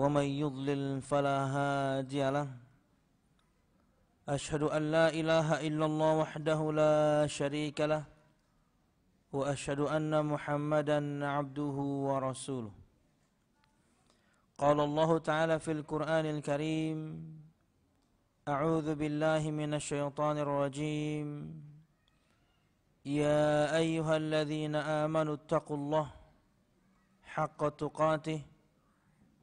ومن يضلل فلا هادي له أشهد أن لا إله إلا الله وحده لا شريك له وأشهد أن محمدا عبده ورسوله قال الله تعالى في القرآن الكريم أعوذ بالله من الشيطان الرجيم يا أيها الذين آمنوا اتقوا الله حق تقاته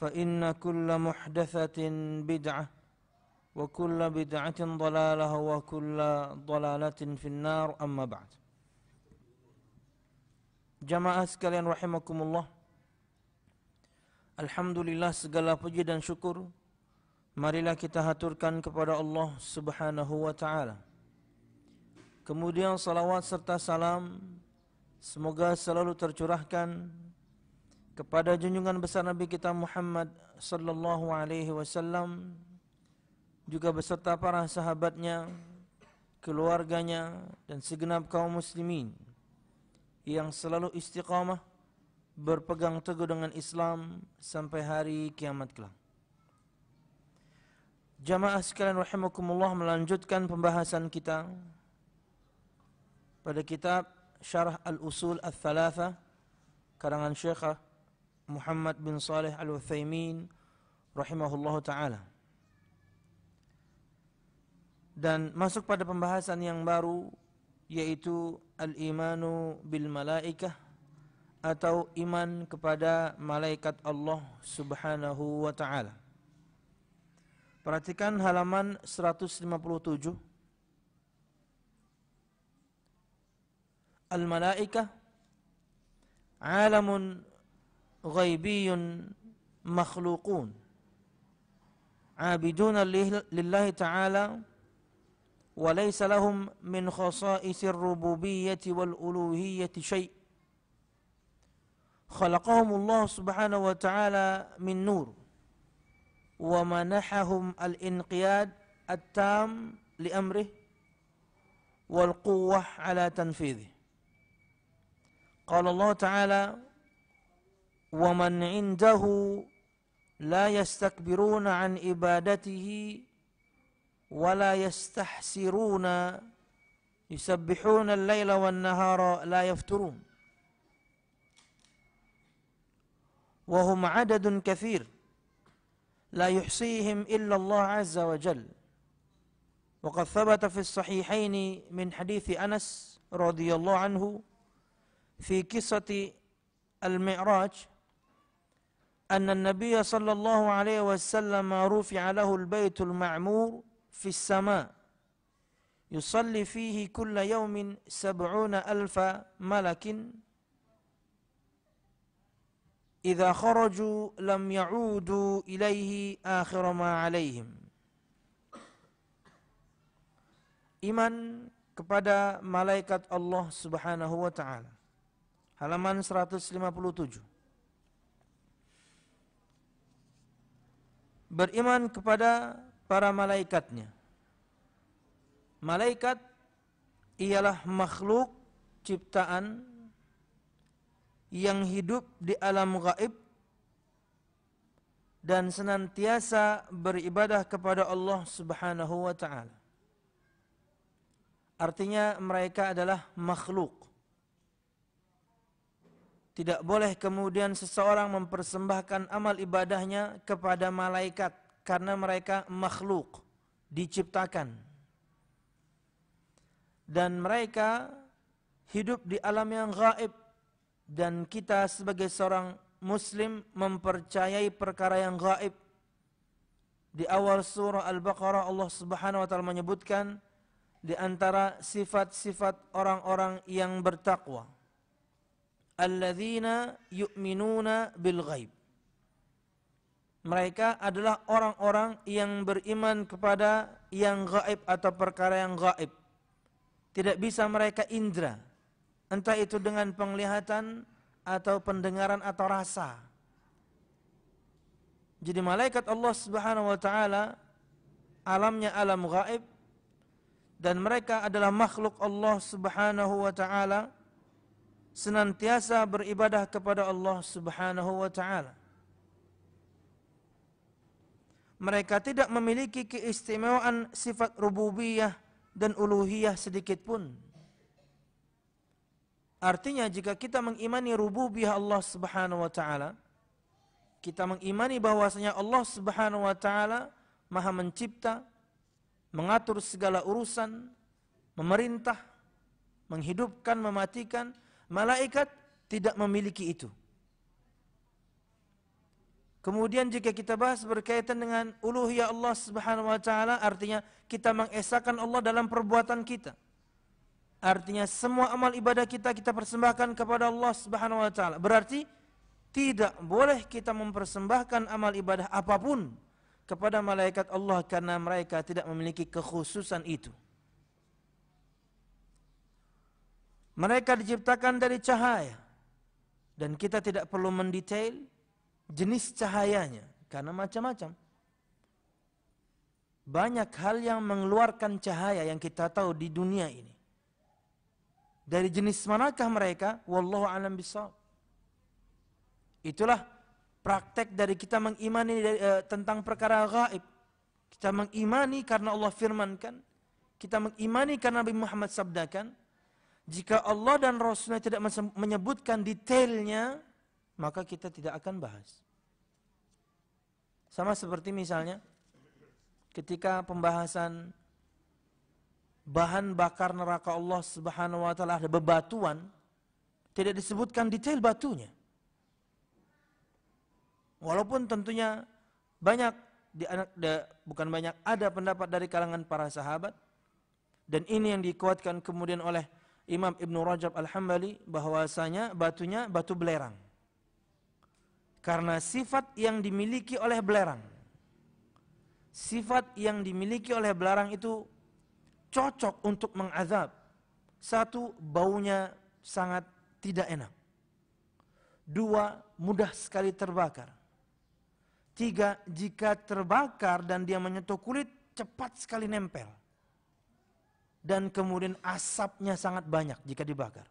فإن كل محدثة بدعة وكل بدعة ضلالة وكل ضلالة في النار أما بعد Jamaah sekalian rahimakumullah Alhamdulillah segala puji dan syukur Marilah kita haturkan kepada Allah subhanahu wa ta'ala Kemudian salawat serta salam Semoga selalu tercurahkan kepada junjungan besar Nabi kita Muhammad sallallahu alaihi wasallam juga beserta para sahabatnya, keluarganya dan segenap kaum muslimin yang selalu istiqamah berpegang teguh dengan Islam sampai hari kiamat kelak. Jamaah sekalian rahimakumullah melanjutkan pembahasan kita pada kitab Syarah Al-Usul Al-Thalatha karangan Syekh Muhammad bin Saleh Al-Utsaimin rahimahullahu taala. Dan masuk pada pembahasan yang baru yaitu al-imanu bil malaikah atau iman kepada malaikat Allah Subhanahu wa taala. Perhatikan halaman 157. Al-malaikah alamun غيبي مخلوقون عابدون لله تعالى وليس لهم من خصائص الربوبية والألوهية شيء خلقهم الله سبحانه وتعالى من نور ومنحهم الانقياد التام لأمره والقوة على تنفيذه قال الله تعالى ومن عنده لا يستكبرون عن عبادته ولا يستحسرون يسبحون الليل والنهار لا يفترون وهم عدد كثير لا يحصيهم إلا الله عز وجل وقد ثبت في الصحيحين من حديث أنس رضي الله عنه في قصة المعراج أن النبي صلى الله عليه وسلم رفع له البيت المعمور في السماء يصلي فيه كل يوم سبعون ألف ملك إذا خرجوا لم يعودوا إليه آخر ما عليهم إيمان kepada malaikat Allah subhanahu wa ta'ala Halaman 157 beriman kepada para malaikatnya. Malaikat ialah makhluk ciptaan yang hidup di alam gaib dan senantiasa beribadah kepada Allah Subhanahu wa taala. Artinya mereka adalah makhluk. Tidak boleh kemudian seseorang mempersembahkan amal ibadahnya kepada malaikat karena mereka makhluk, diciptakan. Dan mereka hidup di alam yang gaib dan kita sebagai seorang muslim mempercayai perkara yang gaib. Di awal surah Al-Baqarah Allah Subhanahu wa taala menyebutkan di antara sifat-sifat orang-orang yang bertakwa alladzina yu'minuna bil ghaib. Mereka adalah orang-orang yang beriman kepada yang gaib atau perkara yang gaib. Tidak bisa mereka indra. Entah itu dengan penglihatan atau pendengaran atau rasa. Jadi malaikat Allah Subhanahu wa taala alamnya alam gaib dan mereka adalah makhluk Allah Subhanahu wa taala senantiasa beribadah kepada Allah Subhanahu wa taala. Mereka tidak memiliki keistimewaan sifat rububiyah dan uluhiyah sedikit pun. Artinya jika kita mengimani rububiyah Allah Subhanahu wa taala, kita mengimani bahwasanya Allah Subhanahu wa taala Maha mencipta, mengatur segala urusan, memerintah, menghidupkan, mematikan, Malaikat tidak memiliki itu. Kemudian jika kita bahas berkaitan dengan uluhiyah Allah Subhanahu wa taala artinya kita mengesakan Allah dalam perbuatan kita. Artinya semua amal ibadah kita kita persembahkan kepada Allah Subhanahu wa taala. Berarti tidak boleh kita mempersembahkan amal ibadah apapun kepada malaikat Allah karena mereka tidak memiliki kekhususan itu. Mereka diciptakan dari cahaya. Dan kita tidak perlu mendetail jenis cahayanya. Karena macam-macam. Banyak hal yang mengeluarkan cahaya yang kita tahu di dunia ini. Dari jenis manakah mereka? Wallahu alam bisawab. Itulah praktek dari kita mengimani dari, eh, tentang perkara gaib. Kita mengimani karena Allah firmankan. Kita mengimani karena Nabi Muhammad sabdakan jika Allah dan Rasulnya tidak menyebutkan detailnya, maka kita tidak akan bahas. Sama seperti misalnya, ketika pembahasan bahan bakar neraka Allah Subhanahu wa taala ada bebatuan, tidak disebutkan detail batunya. Walaupun tentunya banyak di anak bukan banyak ada pendapat dari kalangan para sahabat dan ini yang dikuatkan kemudian oleh Imam Ibnu Rajab Al-Hambali bahwasanya batunya batu belerang. Karena sifat yang dimiliki oleh belerang. Sifat yang dimiliki oleh belerang itu cocok untuk mengazab. Satu, baunya sangat tidak enak. Dua, mudah sekali terbakar. Tiga, jika terbakar dan dia menyentuh kulit, cepat sekali nempel dan kemudian asapnya sangat banyak jika dibakar.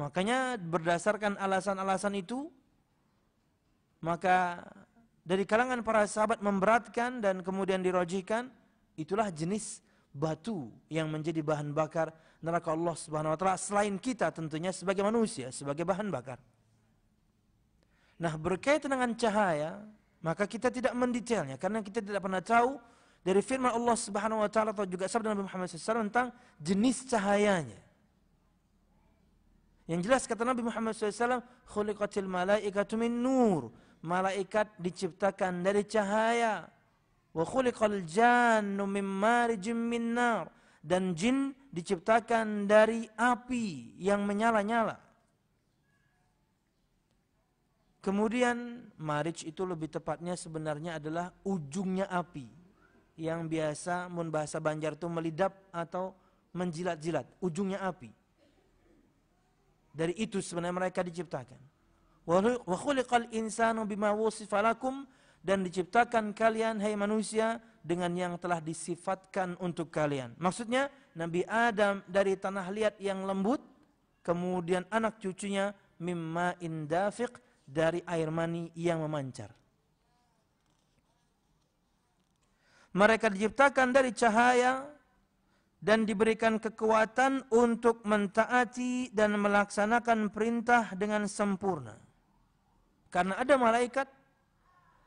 Makanya berdasarkan alasan-alasan itu, maka dari kalangan para sahabat memberatkan dan kemudian dirojikan, itulah jenis batu yang menjadi bahan bakar neraka Allah Subhanahu wa taala selain kita tentunya sebagai manusia, sebagai bahan bakar. Nah, berkaitan dengan cahaya, maka kita tidak mendetailnya karena kita tidak pernah tahu dari firman Allah Subhanahu wa taala atau juga sabda Nabi Muhammad SAW tentang jenis cahayanya. Yang jelas kata Nabi Muhammad SAW, khuliqatil malaikatu min nur. Malaikat diciptakan dari cahaya. Wa khuliqal jannu min marijim min nar. Dan jin diciptakan dari api yang menyala-nyala. Kemudian marij itu lebih tepatnya sebenarnya adalah ujungnya api yang biasa mun bahasa Banjar itu melidap atau menjilat-jilat, ujungnya api. Dari itu sebenarnya mereka diciptakan. Wa khuliqal insanu bima wusifa dan diciptakan kalian hai manusia dengan yang telah disifatkan untuk kalian. Maksudnya Nabi Adam dari tanah liat yang lembut kemudian anak cucunya mimma indafiq dari air mani yang memancar. Mereka diciptakan dari cahaya dan diberikan kekuatan untuk mentaati dan melaksanakan perintah dengan sempurna. Karena ada malaikat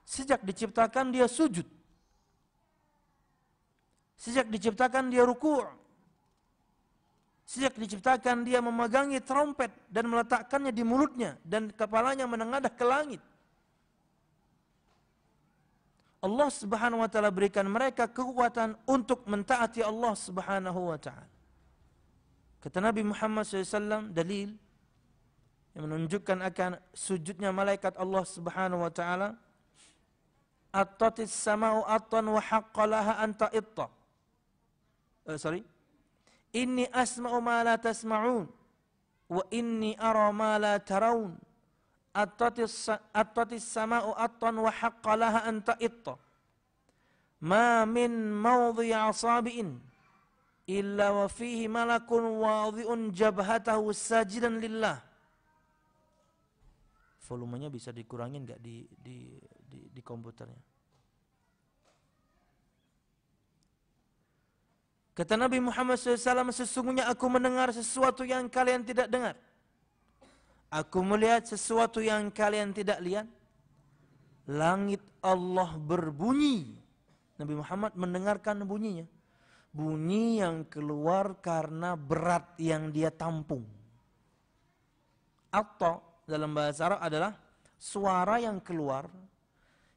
sejak diciptakan dia sujud. Sejak diciptakan dia ruku'. Sejak diciptakan dia memegangi trompet dan meletakkannya di mulutnya dan kepalanya menengadah ke langit. Allah Subhanahu wa taala berikan mereka kekuatan untuk mentaati Allah Subhanahu wa taala. Kata Nabi Muhammad SAW dalil yang menunjukkan akan sujudnya malaikat Allah Subhanahu wa taala attatis samau attan wa haqqalaha anta itta. Uh, sorry. Inni asma'u ma la tasma'un wa inni ara ma la tarawun attatis sama'u attan wa laha anta itta ma min mawdhi asabi'in illa wa fihi malakun wadhi'un jabhatahu sajidan lillah volumenya bisa dikurangin nggak di, di di di komputernya kata Nabi Muhammad SAW sesungguhnya aku mendengar sesuatu yang kalian tidak dengar Aku melihat sesuatu yang kalian tidak lihat. Langit Allah berbunyi. Nabi Muhammad mendengarkan bunyinya. Bunyi yang keluar karena berat yang dia tampung. Atau dalam bahasa Arab adalah suara yang keluar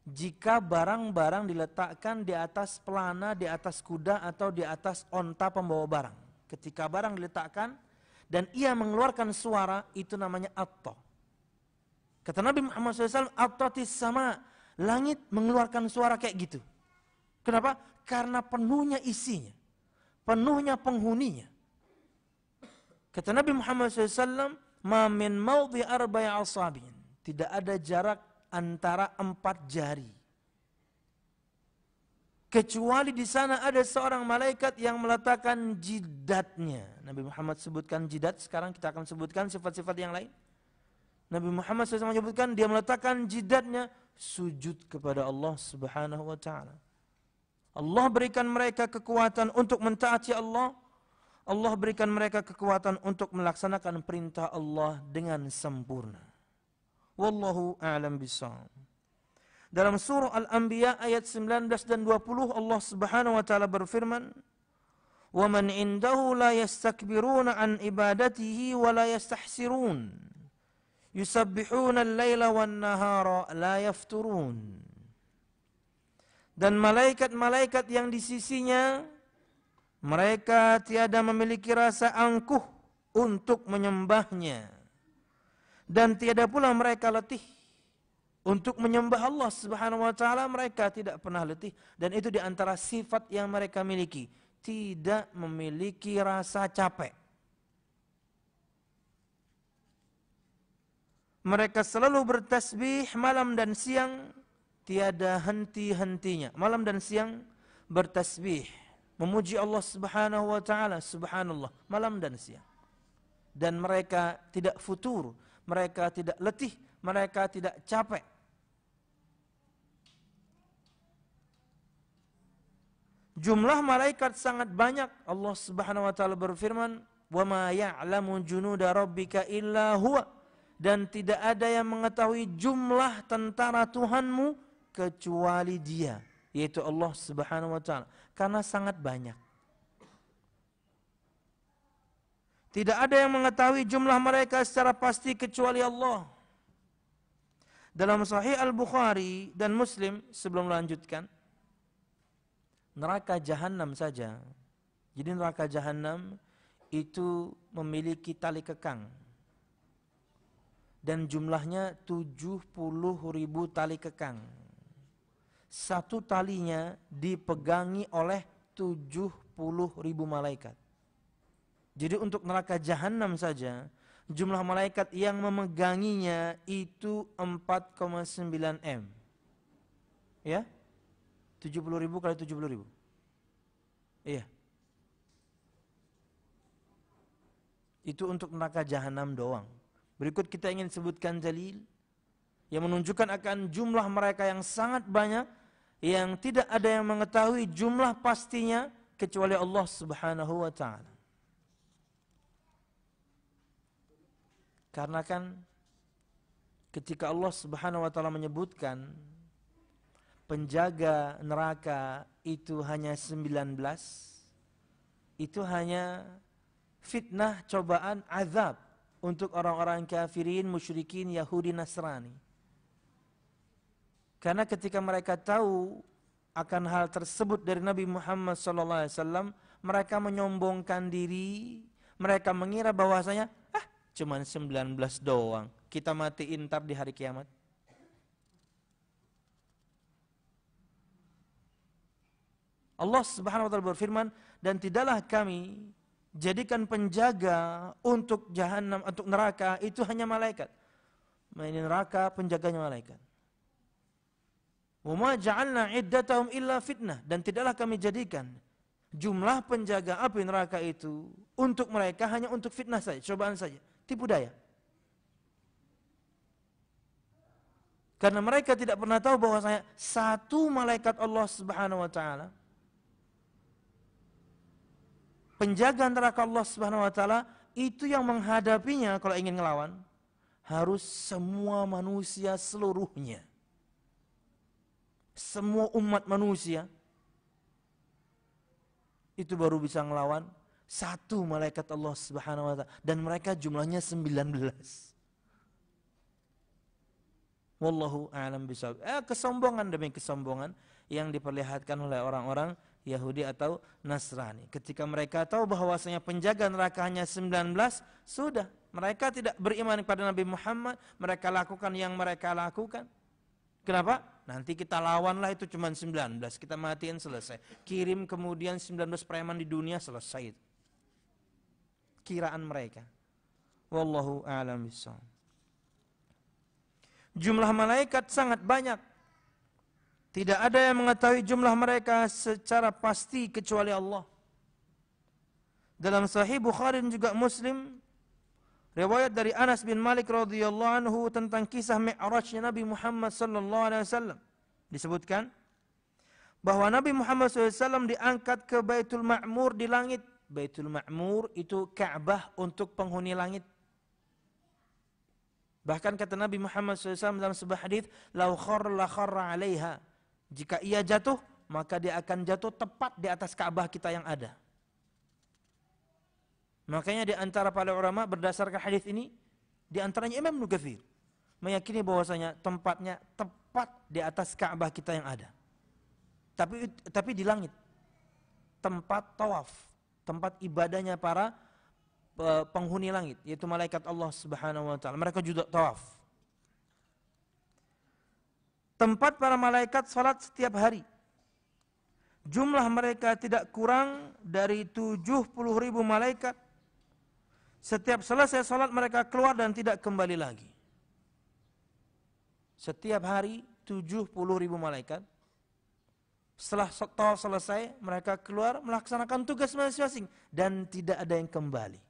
jika barang-barang diletakkan di atas pelana, di atas kuda, atau di atas onta pembawa barang. Ketika barang diletakkan, dan ia mengeluarkan suara itu namanya atto. Kata Nabi Muhammad SAW, tis sama langit mengeluarkan suara kayak gitu. Kenapa? Karena penuhnya isinya, penuhnya penghuninya. Kata Nabi Muhammad SAW, mamin maudhi arba'i asabin. Tidak ada jarak antara empat jari kecuali di sana ada seorang malaikat yang meletakkan jidatnya. Nabi Muhammad sebutkan jidat, sekarang kita akan sebutkan sifat-sifat yang lain. Nabi Muhammad SAW menyebutkan dia meletakkan jidatnya sujud kepada Allah Subhanahu wa taala. Allah berikan mereka kekuatan untuk mentaati Allah. Allah berikan mereka kekuatan untuk melaksanakan perintah Allah dengan sempurna. Wallahu a'lam bishawab. Dalam surah Al-Anbiya ayat 19 dan 20 Allah Subhanahu wa taala berfirman, "Wa man indahu la yastakbiruna an ibadatihi wa la yastahsirun. Yusabbihuna al-laila wan nahara la yafturun." Dan malaikat-malaikat yang di sisinya mereka tiada memiliki rasa angkuh untuk menyembahnya dan tiada pula mereka letih untuk menyembah Allah Subhanahu wa taala mereka tidak pernah letih dan itu di antara sifat yang mereka miliki, tidak memiliki rasa capek. Mereka selalu bertasbih malam dan siang tiada henti-hentinya. Malam dan siang bertasbih, memuji Allah Subhanahu wa taala, subhanallah, malam dan siang. Dan mereka tidak futur, mereka tidak letih, mereka tidak capek Jumlah malaikat sangat banyak. Allah Subhanahu wa taala berfirman, "Wa ma ya'lamu junuda rabbika illa huwa." Dan tidak ada yang mengetahui jumlah tentara Tuhanmu kecuali Dia, yaitu Allah Subhanahu wa taala, karena sangat banyak. Tidak ada yang mengetahui jumlah mereka secara pasti kecuali Allah. Dalam Sahih Al-Bukhari dan Muslim sebelum melanjutkan neraka jahanam saja. Jadi neraka jahanam itu memiliki tali kekang. Dan jumlahnya 70 ribu tali kekang. Satu talinya dipegangi oleh 70 ribu malaikat. Jadi untuk neraka jahanam saja, jumlah malaikat yang memeganginya itu 4,9 M. Ya, 70 ribu kali 70 ribu. Iya. Itu untuk neraka jahanam doang. Berikut kita ingin sebutkan dalil yang menunjukkan akan jumlah mereka yang sangat banyak yang tidak ada yang mengetahui jumlah pastinya kecuali Allah Subhanahu wa taala. Karena kan ketika Allah Subhanahu wa taala menyebutkan penjaga neraka itu hanya 19 itu hanya fitnah cobaan azab untuk orang-orang kafirin musyrikin Yahudi Nasrani karena ketika mereka tahu akan hal tersebut dari Nabi Muhammad SAW mereka menyombongkan diri mereka mengira bahwasanya ah cuman 19 doang kita matiin ntar di hari kiamat Allah Subhanahu wa taala berfirman dan tidaklah kami jadikan penjaga untuk jahanam untuk neraka itu hanya malaikat. Mainin neraka penjaganya malaikat. Wa ma ja'alna iddatahum illa fitnah dan tidaklah kami jadikan jumlah penjaga api neraka itu untuk mereka hanya untuk fitnah saja, cobaan saja, tipu daya. Karena mereka tidak pernah tahu bahwa saya satu malaikat Allah Subhanahu wa taala penjaga neraka Allah Subhanahu wa taala itu yang menghadapinya kalau ingin ngelawan harus semua manusia seluruhnya. Semua umat manusia itu baru bisa ngelawan satu malaikat Allah Subhanahu wa taala dan mereka jumlahnya 19. Wallahu a'lam bisawab. Eh, kesombongan demi kesombongan yang diperlihatkan oleh orang-orang Yahudi atau Nasrani. Ketika mereka tahu bahwasanya penjaga neraka hanya 19, sudah mereka tidak beriman kepada Nabi Muhammad, mereka lakukan yang mereka lakukan. Kenapa? Nanti kita lawanlah itu cuma 19, kita matiin selesai. Kirim kemudian 19 preman di dunia selesai. Itu. Kiraan mereka. Wallahu a'lam bishawab. Jumlah malaikat sangat banyak tidak ada yang mengetahui jumlah mereka secara pasti kecuali Allah. Dalam Sahih Bukhari juga Muslim, riwayat dari Anas bin Malik radhiyallahu anhu tentang kisah Mi'rajnya Nabi Muhammad sallallahu alaihi wasallam disebutkan bahwa Nabi Muhammad SAW diangkat ke Baitul Ma'mur di langit. Baitul Ma'mur itu Ka'bah untuk penghuni langit. Bahkan kata Nabi Muhammad SAW dalam sebuah hadis, "Lau kharra kharra 'alaiha." Jika ia jatuh, maka dia akan jatuh tepat di atas Ka'bah kita yang ada. Makanya di antara para ulama berdasarkan hadis ini, di antaranya Imam Nugathir meyakini bahwasanya tempatnya tepat di atas Ka'bah kita yang ada. Tapi tapi di langit. Tempat tawaf, tempat ibadahnya para eh, penghuni langit yaitu malaikat Allah Subhanahu wa taala. Mereka juga tawaf. Tempat para malaikat sholat setiap hari. Jumlah mereka tidak kurang dari 70 ribu malaikat. Setiap selesai sholat mereka keluar dan tidak kembali lagi. Setiap hari 70 ribu malaikat. Setelah tawaf selesai mereka keluar melaksanakan tugas masing-masing dan tidak ada yang kembali.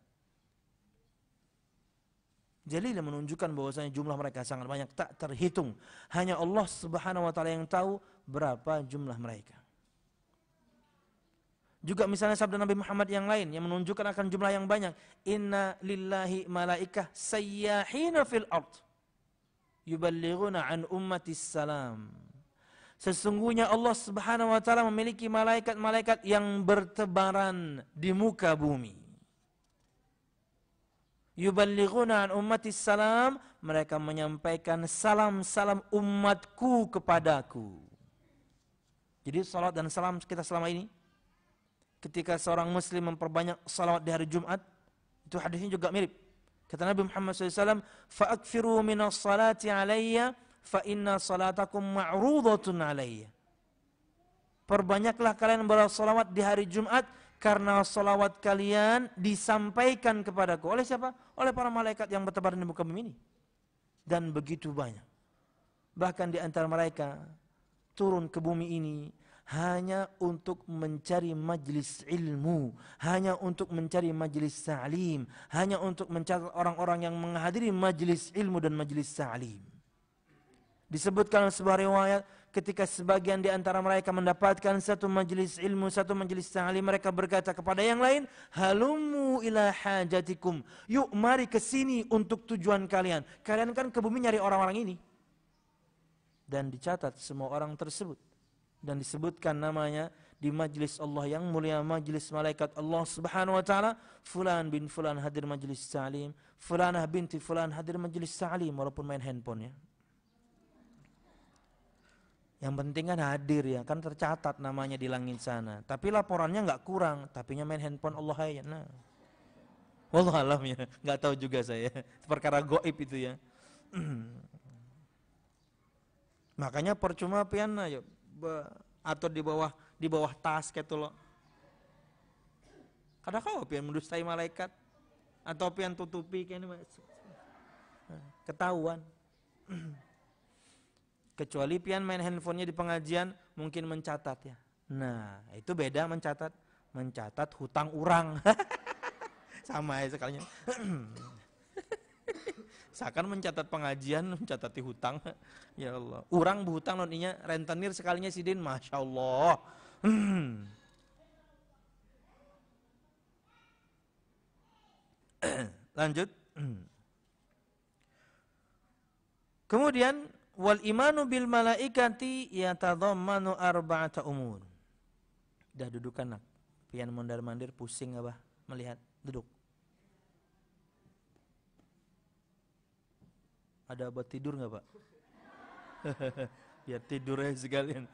Jalilah menunjukkan bahwasanya jumlah mereka sangat banyak tak terhitung. Hanya Allah Subhanahu wa taala yang tahu berapa jumlah mereka. Juga misalnya sabda Nabi Muhammad yang lain yang menunjukkan akan jumlah yang banyak. Inna lillahi malaikah sayyahina fil ard. Yuballighuna an ummati salam. Sesungguhnya Allah Subhanahu wa taala memiliki malaikat-malaikat yang bertebaran di muka bumi yuballighuna an ummati salam mereka menyampaikan salam-salam umatku kepadaku jadi salat dan salam kita selama ini ketika seorang muslim memperbanyak salat di hari Jumat itu hadisnya juga mirip kata Nabi Muhammad SAW fa'akfiru minas salati alayya fa inna salatakum ma'rudatun alayya perbanyaklah kalian bersalawat di hari Jumat karena salawat kalian disampaikan kepadaku oleh siapa? Oleh para malaikat yang bertebaran di muka bumi ini. Dan begitu banyak. Bahkan di antara mereka turun ke bumi ini hanya untuk mencari majlis ilmu, hanya untuk mencari majlis salim, hanya untuk mencari orang-orang yang menghadiri majlis ilmu dan majlis salim. Disebutkan sebuah riwayat, ketika sebagian di antara mereka mendapatkan satu majelis ilmu, satu majelis ta'lim, mereka berkata kepada yang lain, halumu ila hajatikum. Yuk mari ke sini untuk tujuan kalian. Kalian kan ke bumi nyari orang-orang ini. Dan dicatat semua orang tersebut. Dan disebutkan namanya di majlis Allah yang mulia, majlis malaikat Allah Subhanahu wa taala, fulan bin fulan hadir majlis ta'lim, fulanah binti fulan hadir majlis ta'lim walaupun main handphone ya. Yang penting kan hadir ya, kan tercatat namanya di langit sana. Tapi laporannya nggak kurang, tapi main handphone Allah aja. Nah. Wallah alam ya, nggak tahu juga saya. Perkara goib itu ya. Makanya percuma pian ya atau di bawah di bawah tas gitu loh. Kada kau pian mendustai malaikat atau pian tutupi kayaknya nah, ketahuan. kecuali pian main handphonenya di pengajian mungkin mencatat ya. Nah, itu beda mencatat mencatat hutang urang. Sama ya sekalinya. Seakan mencatat pengajian, mencatat hutang. ya Allah. Urang berhutang noninya rentenir sekalinya sidin, Masya Allah. Lanjut. Kemudian wal imanu bil malaikati yatadhammanu arba'ata umur. Dah duduk anak. Pian mondar-mandir pusing apa? Melihat duduk. Ada obat tidur nggak pak? Biar ya tidur ya sekalian.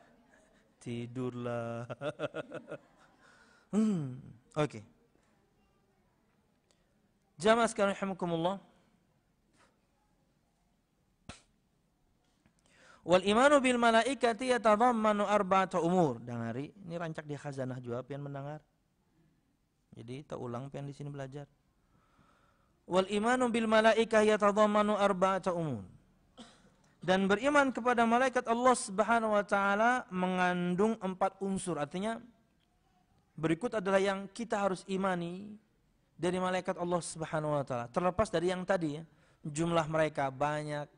Tidurlah. hmm, oke. Okay. Jamaah sekalian, Wal imanu bil malaikati yatadhammanu arba'ata umur. Dan hari ini rancak di khazanah juga pian mendengar. Jadi tak ulang pian di sini belajar. Wal imanu bil malaikah yatadhammanu arba'ata umur. Dan beriman kepada malaikat Allah Subhanahu wa taala mengandung empat unsur. Artinya berikut adalah yang kita harus imani dari malaikat Allah Subhanahu wa taala. Terlepas dari yang tadi ya, jumlah mereka banyak,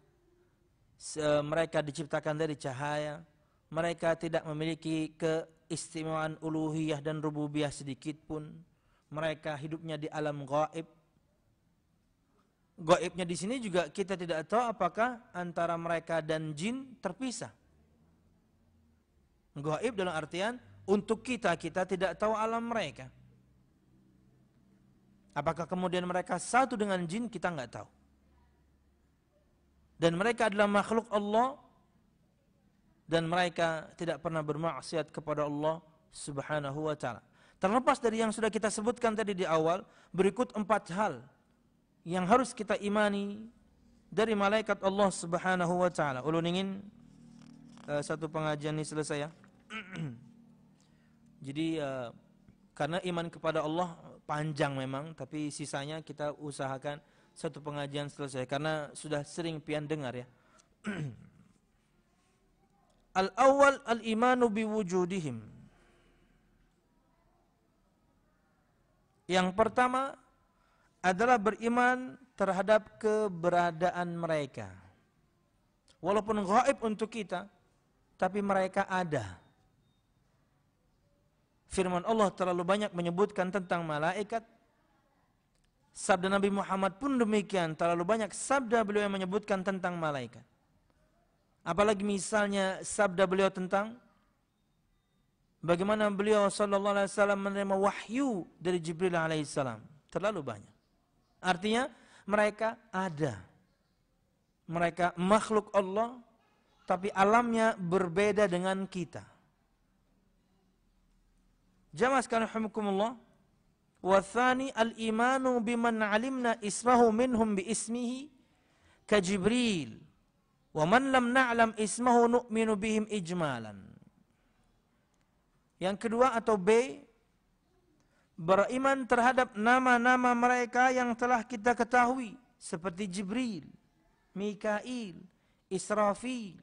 mereka diciptakan dari cahaya, mereka tidak memiliki keistimewaan uluhiyah dan rububiyah sedikit pun. Mereka hidupnya di alam gaib. Gaibnya di sini juga kita tidak tahu apakah antara mereka dan jin terpisah. Gaib dalam artian untuk kita kita tidak tahu alam mereka. Apakah kemudian mereka satu dengan jin kita nggak tahu dan mereka adalah makhluk Allah dan mereka tidak pernah bermaksiat kepada Allah Subhanahu wa taala. Terlepas dari yang sudah kita sebutkan tadi di awal, berikut empat hal yang harus kita imani dari malaikat Allah Subhanahu wa taala. Ulun ingin uh, satu pengajian ini selesai ya. Jadi uh, karena iman kepada Allah panjang memang, tapi sisanya kita usahakan satu pengajian selesai karena sudah sering pian dengar ya. al awal al imanu biwujudihim. Yang pertama adalah beriman terhadap keberadaan mereka. Walaupun gaib untuk kita, tapi mereka ada. Firman Allah terlalu banyak menyebutkan tentang malaikat Sabda Nabi Muhammad pun demikian, terlalu banyak sabda beliau yang menyebutkan tentang malaikat. Apalagi misalnya sabda beliau tentang bagaimana beliau sallallahu alaihi wasallam menerima wahyu dari Jibril alaihissalam. Terlalu banyak. Artinya mereka ada. Mereka makhluk Allah tapi alamnya berbeda dengan kita. Jamaah sekalian, والثاني الإيمان بمن علمنا اسمه منهم minhum كجبريل ومن لم نعلم اسمه نؤمن بهم إجمالا Yang kedua atau B beriman terhadap nama-nama mereka yang telah kita ketahui seperti Jibril, Mikail, Israfil,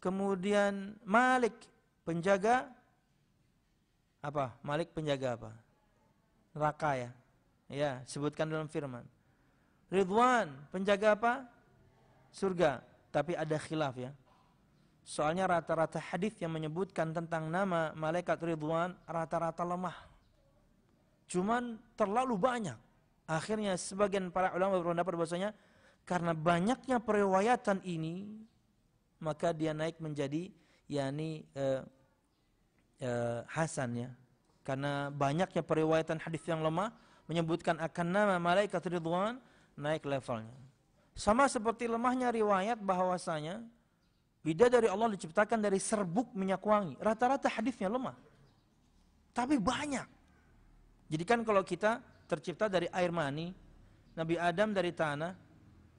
kemudian Malik penjaga apa? Malik penjaga apa? neraka ya. Ya, sebutkan dalam firman. Ridwan, penjaga apa? Surga. Tapi ada khilaf ya. Soalnya rata-rata hadis yang menyebutkan tentang nama malaikat Ridwan rata-rata lemah. Cuman terlalu banyak. Akhirnya sebagian para ulama berpendapat bahwasanya karena banyaknya periwayatan ini maka dia naik menjadi yakni eh, eh, hasan ya, karena banyaknya periwayatan hadis yang lemah menyebutkan akan nama malaikat ridwan naik levelnya. Sama seperti lemahnya riwayat bahwasanya bida dari Allah diciptakan dari serbuk minyak wangi. Rata-rata hadisnya lemah. Tapi banyak. Jadi kan kalau kita tercipta dari air mani, Nabi Adam dari tanah,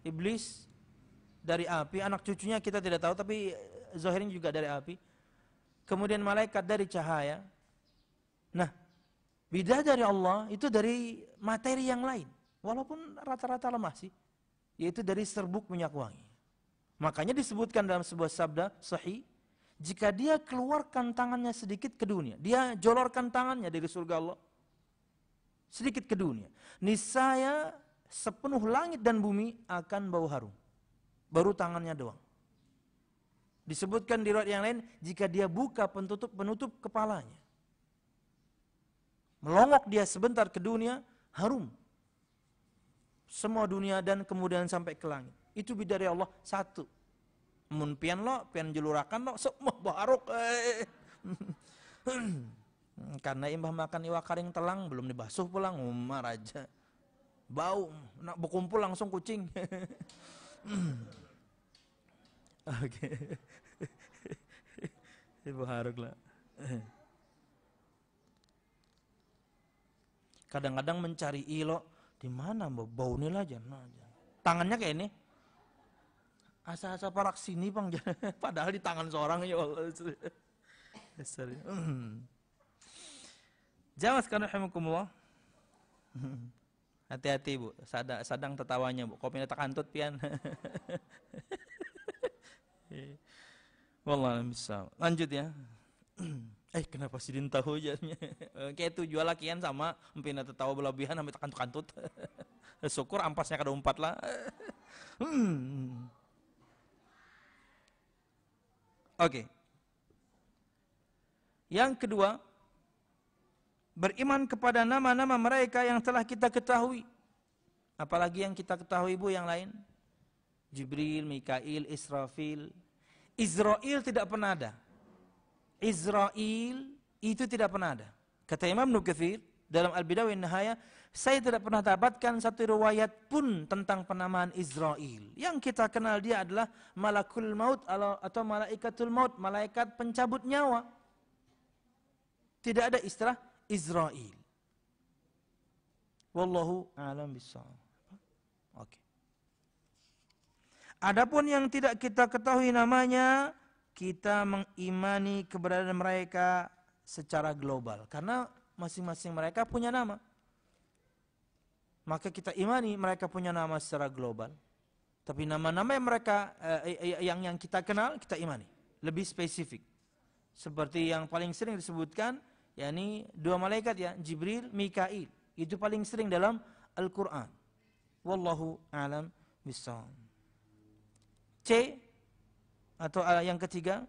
iblis dari api, anak cucunya kita tidak tahu tapi zohirin juga dari api. Kemudian malaikat dari cahaya, Nah, beda dari Allah itu dari materi yang lain. Walaupun rata-rata lemah sih. Yaitu dari serbuk minyak wangi. Makanya disebutkan dalam sebuah sabda sahih, jika dia keluarkan tangannya sedikit ke dunia, dia jolorkan tangannya dari surga Allah sedikit ke dunia, niscaya sepenuh langit dan bumi akan bau harum. Baru tangannya doang. Disebutkan di riwayat yang lain, jika dia buka penutup penutup kepalanya, melongok dia sebentar ke dunia, harum. Semua dunia dan kemudian sampai ke langit. Itu bidari Allah satu. Mun pian lo, pian jelurakan lo, semua barok. Eh. Karena imbah makan iwa kering telang, belum dibasuh pulang, umar aja. Bau, nak berkumpul langsung kucing. Oke. Ibu haruk lah. Kadang-kadang mencari ilo, di mana mbak bau nih aja. Nah, tangannya kayak ini. Asa-asa parak sini bang, padahal di tangan seorang ya Allah. Sorry. Hmm. Jangan sekarang rahimakumullah. Hati-hati bu, sadang, sadang tertawanya bu. Kopi tak kantut pian. Iya. Wallah misal Lanjut ya. Eh kenapa sih din tahu jadinya? Eh, kayak itu jual lakian sama ada tertawa berlebihan sampai kantuk kantut. Syukur ampasnya kada empat lah. hmm. Oke. Okay. Yang kedua, beriman kepada nama-nama mereka yang telah kita ketahui. Apalagi yang kita ketahui Bu yang lain. Jibril, Mikail, Israfil. Israel tidak pernah ada. Israel itu tidak pernah ada. Kata Imam Nukathir dalam Al-Bidawin Nahaya, saya tidak pernah dapatkan satu riwayat pun tentang penamaan Israel Yang kita kenal dia adalah malakul maut atau malaikatul maut, malaikat pencabut nyawa. Tidak ada istilah Israel. Wallahu a'lam bishawab. Oke. Okay. Adapun yang tidak kita ketahui namanya kita mengimani keberadaan mereka secara global karena masing-masing mereka punya nama. Maka kita imani mereka punya nama secara global. Tapi nama-nama yang mereka eh, eh, yang yang kita kenal kita imani, lebih spesifik. Seperti yang paling sering disebutkan yakni dua malaikat ya, Jibril, Mikail. Itu paling sering dalam Al-Qur'an. Wallahu alam bisawab. C atau eh, yang ketiga?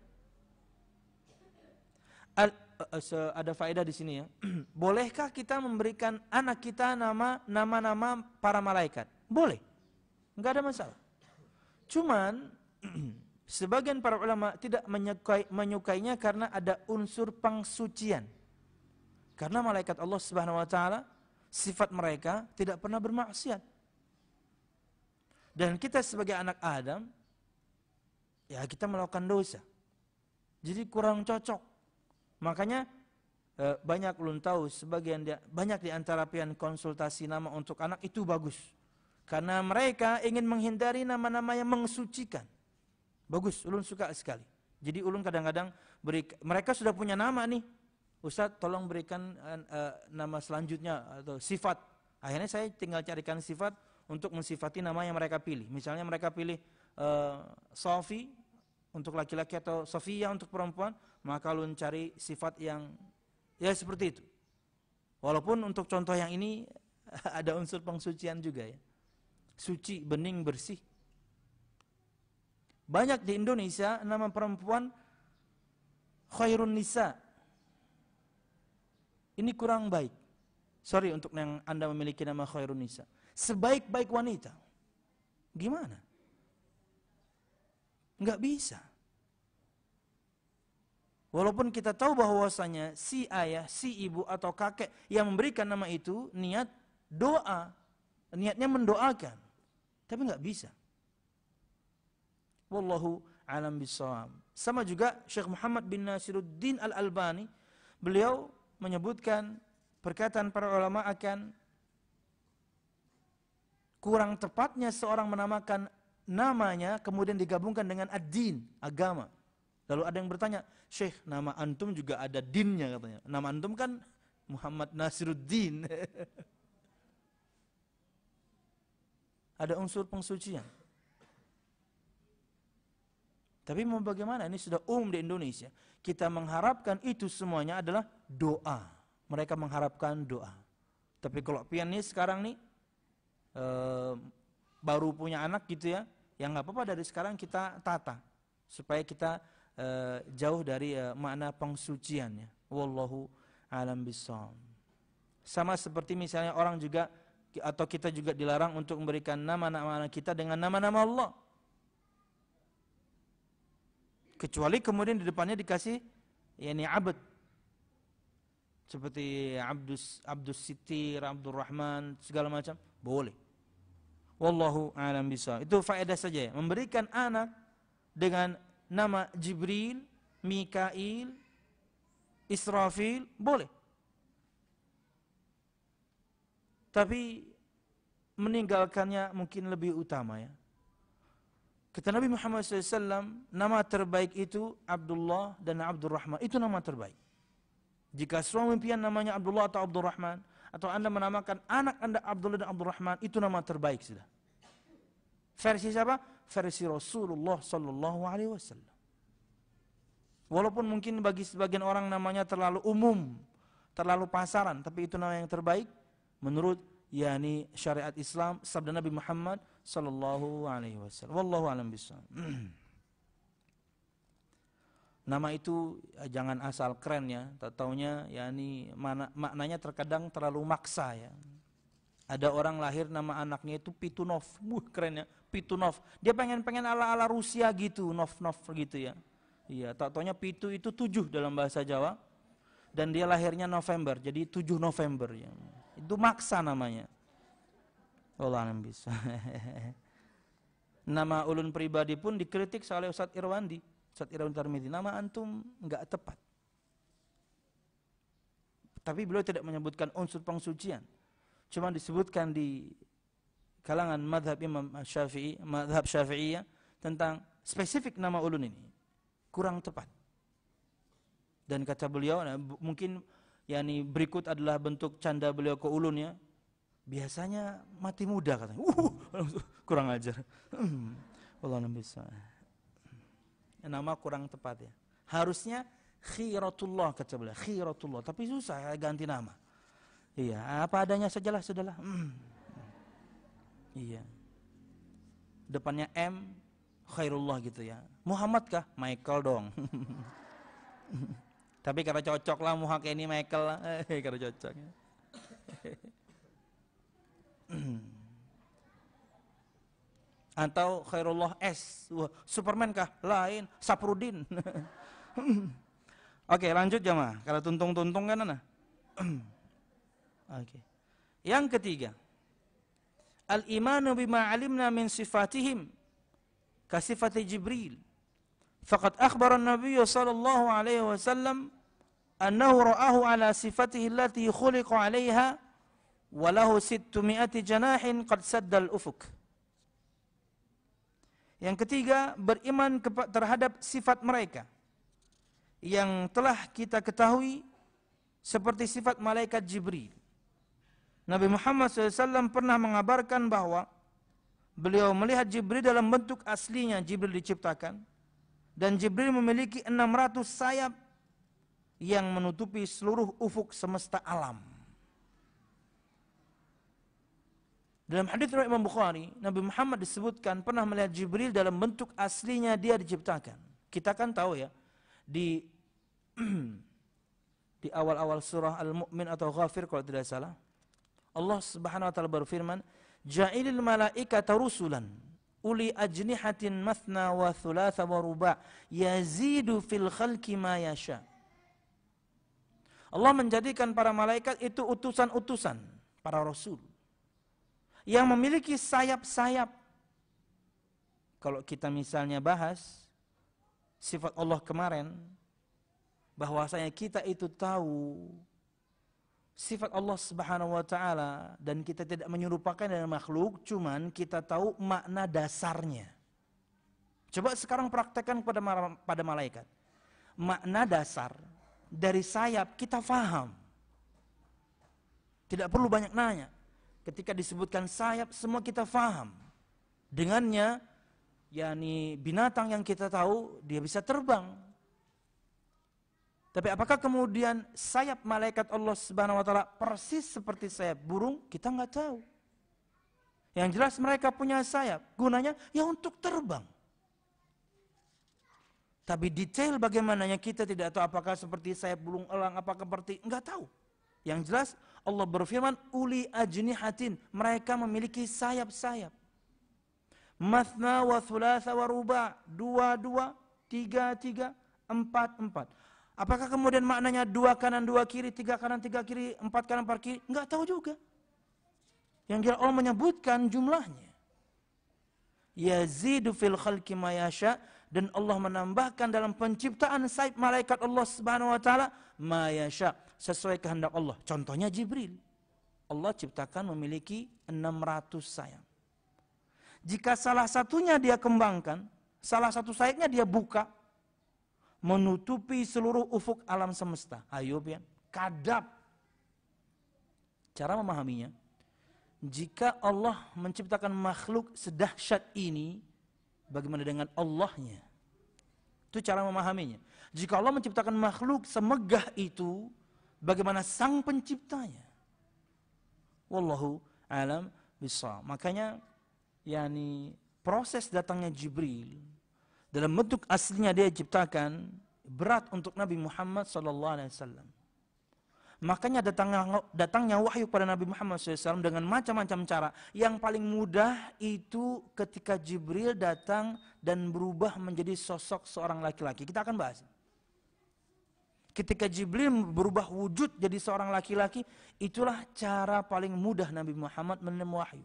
Eh, eh, ada faedah di sini ya. Bolehkah kita memberikan anak kita nama nama-nama para malaikat? Boleh. nggak ada masalah. Cuman sebagian para ulama tidak menyukai, menyukainya karena ada unsur pengsucian. Karena malaikat Allah Subhanahu wa taala sifat mereka tidak pernah bermaksiat. Dan kita sebagai anak Adam ya kita melakukan dosa. Jadi kurang cocok. Makanya e, banyak ulun tahu sebagian dia, banyak di antara pian konsultasi nama untuk anak itu bagus. Karena mereka ingin menghindari nama-nama yang mensucikan. Bagus, ulun suka sekali. Jadi ulun kadang-kadang beri mereka sudah punya nama nih. Ustaz tolong berikan uh, nama selanjutnya atau sifat. Akhirnya saya tinggal carikan sifat untuk mensifati nama yang mereka pilih. Misalnya mereka pilih uh, Sofi, untuk laki-laki atau Sofia untuk perempuan, maka lu mencari sifat yang ya seperti itu. Walaupun untuk contoh yang ini ada unsur pengsucian juga ya. Suci, bening, bersih. Banyak di Indonesia nama perempuan khairun nisa. Ini kurang baik. Sorry untuk yang Anda memiliki nama khairun nisa. Sebaik-baik wanita. Gimana? Nggak bisa. Walaupun kita tahu bahwasanya si ayah, si ibu atau kakek yang memberikan nama itu niat doa, niatnya mendoakan, tapi nggak bisa. Wallahu alam bisawam. Sama juga Syekh Muhammad bin Nasiruddin Al Albani, beliau menyebutkan perkataan para ulama akan kurang tepatnya seorang menamakan namanya kemudian digabungkan dengan ad-din, agama. Lalu ada yang bertanya, Syekh nama antum juga ada dinnya katanya. Nama antum kan Muhammad Nasiruddin. ada unsur pengsucian. Tapi mau bagaimana? Ini sudah umum di Indonesia. Kita mengharapkan itu semuanya adalah doa. Mereka mengharapkan doa. Tapi kalau pianis sekarang nih, eh, baru punya anak gitu ya, yang nggak apa-apa dari sekarang kita tata supaya kita e, jauh dari e, makna pengsuciannya. Wallahu alam bisom Sama seperti misalnya orang juga atau kita juga dilarang untuk memberikan nama-nama kita dengan nama-nama Allah. Kecuali kemudian di depannya dikasih ini abad. Seperti Abdus Abdus Sitir, Abdul segala macam, boleh. Wallahu alam bisa. Itu faedah saja ya. Memberikan anak dengan nama Jibril, Mikail, Israfil, boleh. Tapi meninggalkannya mungkin lebih utama ya. Kata Nabi Muhammad SAW, nama terbaik itu Abdullah dan Abdurrahman. Itu nama terbaik. Jika suami impian namanya Abdullah atau Abdurrahman, atau Anda menamakan anak Anda Abdullah dan Abdurrahman, itu nama terbaik sudah. Versi siapa? Versi Rasulullah sallallahu alaihi wasallam. Walaupun mungkin bagi sebagian orang namanya terlalu umum, terlalu pasaran, tapi itu nama yang terbaik menurut yakni syariat Islam sabda Nabi Muhammad sallallahu alaihi wasallam. Wallahu alam bisa. Nama itu eh, jangan asal keren ya, tak taunya yakni mana, maknanya terkadang terlalu maksa ya. Ada orang lahir nama anaknya itu Pitunov, wah keren ya, pitu nov. Dia pengen-pengen ala-ala Rusia gitu, nov-nov gitu ya. Iya, tak tonya pitu itu tujuh dalam bahasa Jawa. Dan dia lahirnya November, jadi tujuh November ya. Itu maksa namanya. Allah bisa. Nama ulun pribadi pun dikritik oleh Ustadz Irwandi. Ustadz Irwandi Tarmidhi, nama antum nggak tepat. Tapi beliau tidak menyebutkan unsur pengsucian. Cuma disebutkan di kalangan madhab Imam Syafi'i, madhab Syafi'iyah tentang spesifik nama ulun ini kurang tepat. Dan kata beliau, nah, mungkin yakni berikut adalah bentuk canda beliau ke ulun ya. Biasanya mati muda katanya. Uh, kurang ajar. Hmm, Allah bisa. Nama kurang tepat ya. Harusnya khiratullah kata beliau. Khiratullah. Tapi susah ya ganti nama. Iya, apa adanya sajalah sudahlah. Hmm. Iya. Depannya M Khairullah gitu ya. Muhammad kah? Michael dong. Tapi karena cocok lah muhak ini Michael lah. Eh, karena cocok. Ya. Atau Khairullah S. Wah, Superman kah? Lain. Saprudin. Oke, lanjut jamaah. Kalau tuntung-tuntung kan, nah. Oke. Yang ketiga, al-imanu bima alimna min sifatihim kasifati Jibril. Faqad akhbara an-nabiy sallallahu alaihi wasallam annahu ra'ahu ala sifatihi allati khuliqa 'alayha wa lahu 600 janahin qad sadda al-ufuq. Yang ketiga, beriman terhadap sifat mereka yang telah kita ketahui seperti sifat malaikat Jibril Nabi Muhammad SAW pernah mengabarkan bahwa beliau melihat Jibril dalam bentuk aslinya Jibril diciptakan dan Jibril memiliki 600 sayap yang menutupi seluruh ufuk semesta alam. Dalam hadis riwayat Imam Bukhari, Nabi Muhammad disebutkan pernah melihat Jibril dalam bentuk aslinya dia diciptakan. Kita kan tahu ya, di di awal-awal surah Al-Mu'min atau Ghafir kalau tidak salah, Allah Subhanahu wa taala berfirman, "Ja'ilil malaikata rusulan uli ajnihatin mathna wa thulatha wa ruba' yazidu fil khalqi ma yasha." Allah menjadikan para malaikat itu utusan-utusan para rasul yang memiliki sayap-sayap. Kalau kita misalnya bahas sifat Allah kemarin bahwasanya kita itu tahu sifat Allah Subhanahu wa taala dan kita tidak menyerupakan dengan makhluk, cuman kita tahu makna dasarnya. Coba sekarang praktekkan pada pada malaikat. Makna dasar dari sayap kita faham. Tidak perlu banyak nanya. Ketika disebutkan sayap semua kita faham. Dengannya yakni binatang yang kita tahu dia bisa terbang, tapi apakah kemudian sayap malaikat Allah Subhanahu wa taala persis seperti sayap burung? Kita nggak tahu. Yang jelas mereka punya sayap, gunanya ya untuk terbang. Tapi detail bagaimananya kita tidak tahu apakah seperti sayap burung elang, apakah seperti nggak tahu. Yang jelas Allah berfirman uli ajnihatin, mereka memiliki sayap-sayap. Mathna wa thulatha wa ruba, dua-dua, tiga-tiga, empat-empat. Apakah kemudian maknanya dua kanan, dua kiri, tiga kanan, tiga kiri, empat kanan, empat kiri? Enggak tahu juga. Yang jelas Allah menyebutkan jumlahnya. Yazidu fil khalqi mayasha dan Allah menambahkan dalam penciptaan saib malaikat Allah Subhanahu wa taala mayasha sesuai kehendak Allah. Contohnya Jibril. Allah ciptakan memiliki 600 sayap. Jika salah satunya dia kembangkan, salah satu sayapnya dia buka, menutupi seluruh ufuk alam semesta. Ayo, pian. Kadap. Cara memahaminya, jika Allah menciptakan makhluk sedahsyat ini, bagaimana dengan Allahnya? Itu cara memahaminya. Jika Allah menciptakan makhluk semegah itu, bagaimana sang penciptanya? Wallahu alam bisa. Makanya, yakni proses datangnya Jibril dalam bentuk aslinya dia ciptakan berat untuk Nabi Muhammad sallallahu alaihi wasallam. Makanya datangnya, datangnya wahyu kepada Nabi Muhammad SAW dengan macam-macam cara. Yang paling mudah itu ketika Jibril datang dan berubah menjadi sosok seorang laki-laki. Kita akan bahas. Ketika Jibril berubah wujud jadi seorang laki-laki, itulah cara paling mudah Nabi Muhammad menemui wahyu.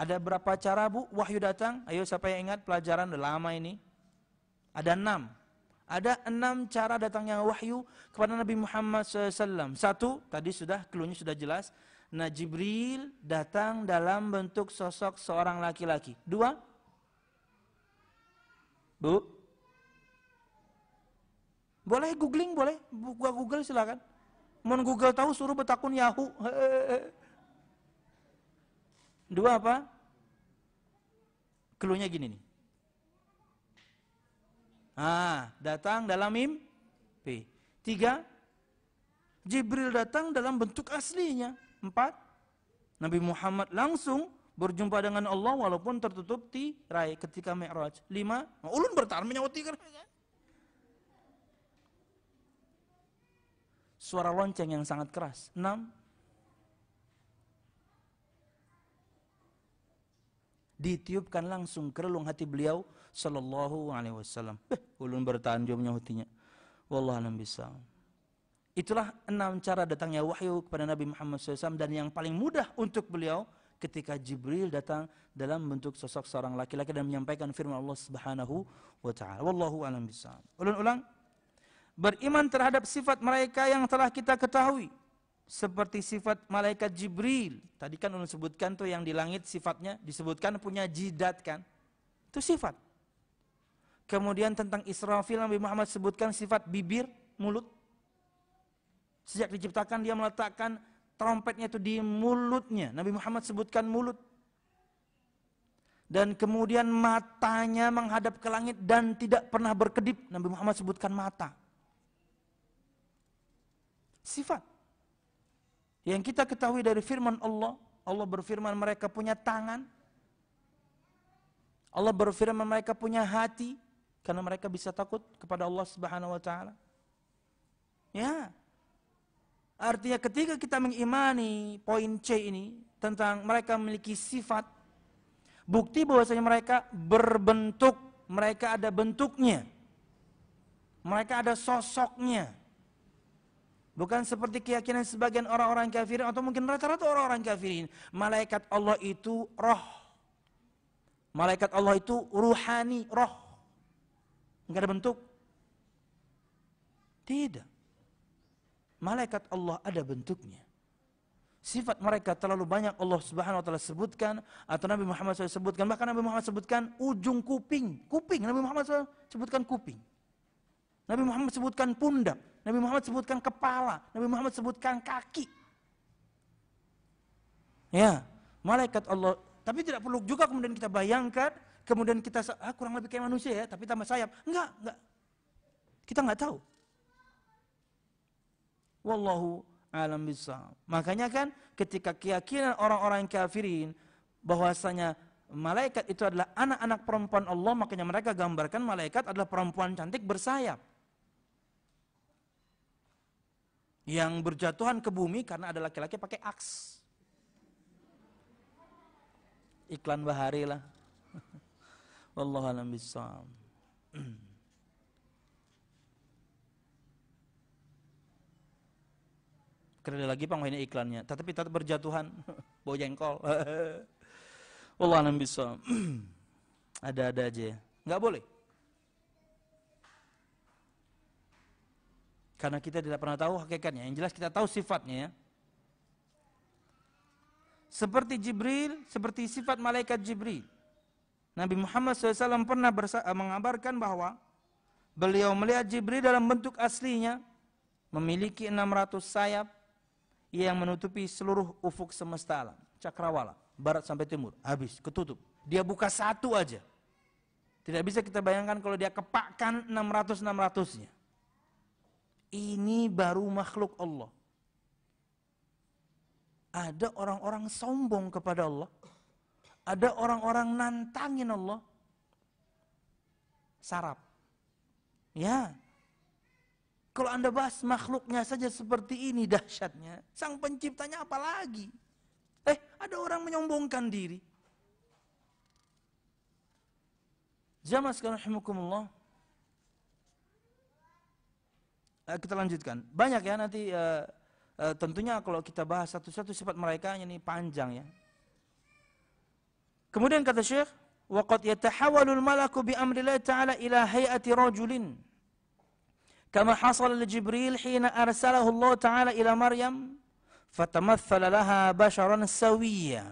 Ada berapa cara bu wahyu datang? Ayo siapa yang ingat pelajaran udah lama ini? Ada enam. Ada enam cara datangnya wahyu kepada Nabi Muhammad SAW. Satu, tadi sudah, keluarnya sudah jelas. Nah Jibril datang dalam bentuk sosok seorang laki-laki. Dua, bu, boleh googling, boleh. Buka Google silakan. Mau Google tahu suruh betakun Yahoo. Hehehe. Dua apa? Keluhnya gini nih. Ah, datang dalam mimpi. Tiga, Jibril datang dalam bentuk aslinya. Empat, Nabi Muhammad langsung berjumpa dengan Allah walaupun tertutup tirai ketika Mi'raj. Lima, ulun bertahan menyawat tiga. Suara lonceng yang sangat keras. Enam, ditiupkan langsung ke relung hati beliau sallallahu alaihi wasallam. Eh, ulun bertahan jomnya hatinya. Wallahu alam bisa. Itulah enam cara datangnya wahyu kepada Nabi Muhammad SAW dan yang paling mudah untuk beliau ketika Jibril datang dalam bentuk sosok seorang laki-laki dan menyampaikan firman Allah Subhanahu wa taala. Wallahu alam bisa. Ulun ulang. Beriman terhadap sifat mereka yang telah kita ketahui seperti sifat malaikat Jibril. Tadi kan Ulun sebutkan tuh yang di langit sifatnya disebutkan punya jidat kan. Itu sifat. Kemudian tentang Israfil Nabi Muhammad sebutkan sifat bibir, mulut. Sejak diciptakan dia meletakkan trompetnya itu di mulutnya. Nabi Muhammad sebutkan mulut. Dan kemudian matanya menghadap ke langit dan tidak pernah berkedip. Nabi Muhammad sebutkan mata. Sifat. Yang kita ketahui dari firman Allah, Allah berfirman mereka punya tangan. Allah berfirman mereka punya hati karena mereka bisa takut kepada Allah Subhanahu wa taala. Ya. Artinya ketika kita mengimani poin C ini tentang mereka memiliki sifat bukti bahwasanya mereka berbentuk, mereka ada bentuknya. Mereka ada sosoknya. Bukan seperti keyakinan sebagian orang-orang kafirin atau mungkin rata-rata orang-orang kafirin. Malaikat Allah itu roh. Malaikat Allah itu ruhani, roh. Enggak ada bentuk. Tidak. Malaikat Allah ada bentuknya. Sifat mereka terlalu banyak Allah Subhanahu wa taala sebutkan atau Nabi Muhammad SAW sebutkan bahkan Nabi Muhammad sebutkan ujung kuping, kuping Nabi Muhammad SAW sebutkan kuping. Nabi Muhammad sebutkan pundak, Nabi Muhammad sebutkan kepala, Nabi Muhammad sebutkan kaki. Ya, malaikat Allah. Tapi tidak perlu juga kemudian kita bayangkan, kemudian kita ah, kurang lebih kayak manusia ya, tapi tambah sayap. Enggak, enggak. Kita enggak tahu. Wallahu alam bisa. Makanya kan ketika keyakinan orang-orang kafirin bahwasanya malaikat itu adalah anak-anak perempuan Allah, makanya mereka gambarkan malaikat adalah perempuan cantik bersayap. yang berjatuhan ke bumi karena ada laki-laki pakai aks. Iklan bahari lah. Wallahu alam Kerja lagi Pak ini iklannya, tetapi tetap berjatuhan, bau jengkol. Wallahu alam Ada-ada aja ya. Enggak boleh. Karena kita tidak pernah tahu hakikatnya. Yang jelas kita tahu sifatnya ya. Seperti Jibril, seperti sifat malaikat Jibril. Nabi Muhammad SAW pernah eh, mengabarkan bahwa beliau melihat Jibril dalam bentuk aslinya memiliki 600 sayap yang menutupi seluruh ufuk semesta alam, cakrawala, barat sampai timur, habis, ketutup. Dia buka satu aja. Tidak bisa kita bayangkan kalau dia kepakkan 600-600-nya. Ini baru makhluk Allah. Ada orang-orang sombong kepada Allah. Ada orang-orang nantangin Allah. Sarap. Ya. Kalau Anda bahas makhluknya saja seperti ini dahsyatnya. Sang penciptanya apalagi? Eh, ada orang menyombongkan diri. Jamaah sekalian rahimakumullah. Eh, kita lanjutkan. Banyak ya nanti uh, uh, tentunya kalau kita bahas satu-satu sifat mereka ini panjang ya. Kemudian kata Syekh, waqad yatahawalul malaku bi amrillah ta'ala ila hay'ati rajulin. Kama hasal li Jibril hina arsalahu Allah ta'ala ila Maryam fatamassala laha basharan sawiyya.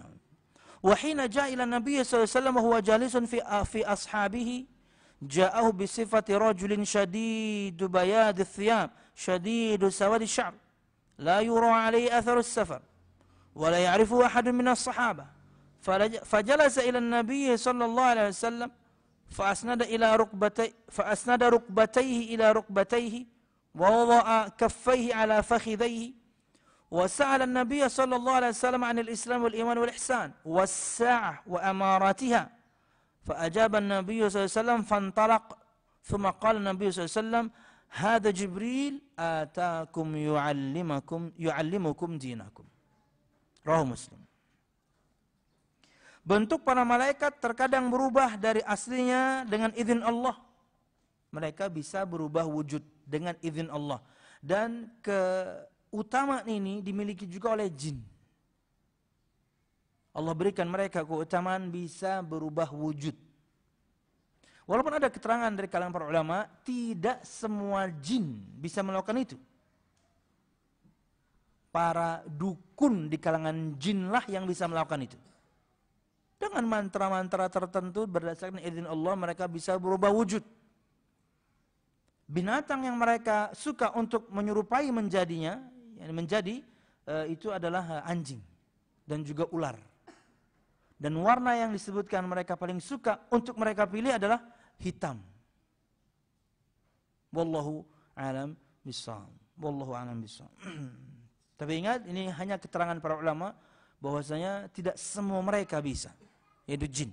Wa hina ja'a ila Nabi sallallahu alaihi wasallam wa huwa jalisun fi fi ashabihi جاءه بصفة رجل شديد بياد الثياب شديد سواد الشعر لا يرى عليه أثر السفر ولا يعرفه أحد من الصحابة فجلس إلى النبي صلى الله عليه وسلم فأسند إلى ركبتي فأسند ركبتيه إلى ركبتيه ووضع كفيه على فخذيه وسأل النبي صلى الله عليه وسلم عن الإسلام والإيمان والإحسان والساعة وأماراتها فأجاب النبي صلى الله عليه وسلم فانطلق ثم قال النبي صلى الله عليه وسلم هذا جبريل آتاكم يعلمكم يعلمكم دينكم رواه مسلم Bentuk para malaikat terkadang berubah dari aslinya dengan izin Allah. Mereka bisa berubah wujud dengan izin Allah. Dan keutamaan ini dimiliki juga oleh jin. Allah berikan mereka keutamaan bisa berubah wujud. Walaupun ada keterangan dari kalangan para ulama, tidak semua jin bisa melakukan itu. Para dukun di kalangan jinlah yang bisa melakukan itu. Dengan mantra-mantra tertentu berdasarkan izin Allah mereka bisa berubah wujud. Binatang yang mereka suka untuk menyerupai menjadinya, yang menjadi eh, itu adalah eh, anjing dan juga ular. Dan warna yang disebutkan mereka paling suka untuk mereka pilih adalah hitam. Wallahu alam bisam. Wallahu alam bisam. Tapi ingat ini hanya keterangan para ulama bahwasanya tidak semua mereka bisa yaitu jin.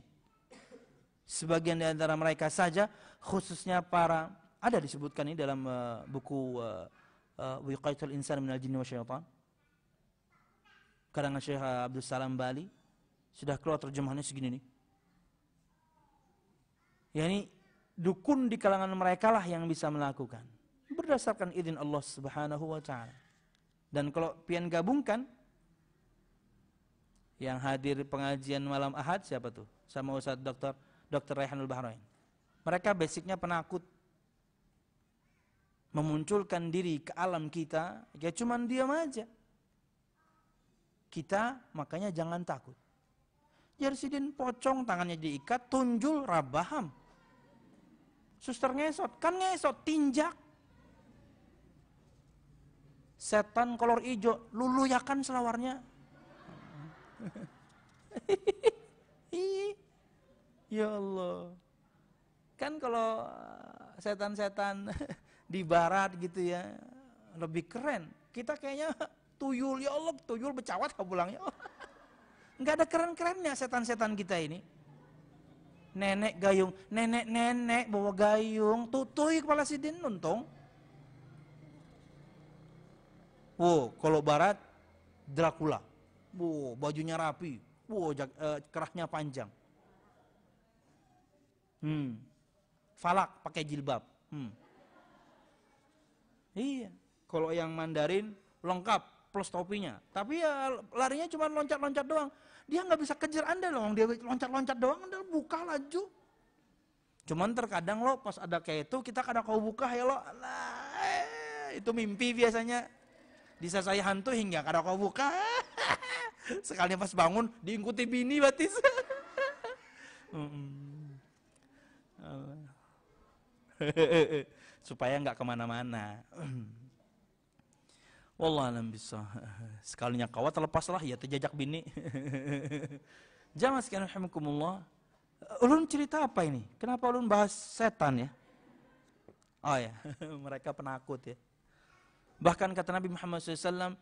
Sebagian di antara mereka saja khususnya para ada disebutkan ini dalam uh, buku uh, eh, uh, eh, Wiqaitul Insan Minal Jinni syaitan. Karangan Syekh Abdul Salam Bali sudah keluar terjemahannya segini nih. Ya ini dukun di kalangan mereka lah yang bisa melakukan. Berdasarkan izin Allah subhanahu wa ta'ala. Dan kalau pian gabungkan, yang hadir pengajian malam ahad siapa tuh? Sama Ustadz Dr. Dr. Raihanul Bahrain. Mereka basicnya penakut. Memunculkan diri ke alam kita, ya cuman diam aja. Kita makanya jangan takut. Yersidin pocong, tangannya diikat, tunjul, rabaham. Suster ngesot, kan ngesot, tinjak. Setan kolor ijo, luluyakan selawarnya. Iya. ya Allah. Kan kalau eh, setan-setan di barat gitu ya, lebih keren. Kita kayaknya tuyul, ya Allah, tuyul becawat pulangnya. Nggak ada keren-kerennya setan-setan kita ini. Nenek gayung, nenek-nenek bawa gayung, tutui kepala sidin untung. Wow, kalau barat Dracula. Wow, bajunya rapi. Wow, eh, kerahnya panjang. Hmm. Falak pakai jilbab. Hmm. Iya. Kalau yang Mandarin lengkap plus topinya. Tapi ya larinya cuma loncat-loncat doang. Dia nggak bisa kejar Anda loh, dia loncat-loncat doang, Anda buka laju. Cuman terkadang lo pas ada kayak itu, kita kadang kau buka ya lo, nah, itu mimpi biasanya. bisa saya hantu hingga kadang kau buka. Sekali pas bangun, diikuti bini batis. Supaya nggak kemana-mana. Wallah alam bisa. Sekalinya kawat terlepaslah ya terjajak bini. Jangan sekian Alhamdulillah. Ulun cerita apa ini? Kenapa ulun bahas setan ya? Oh ya, mereka penakut ya. Bahkan kata Nabi Muhammad SAW,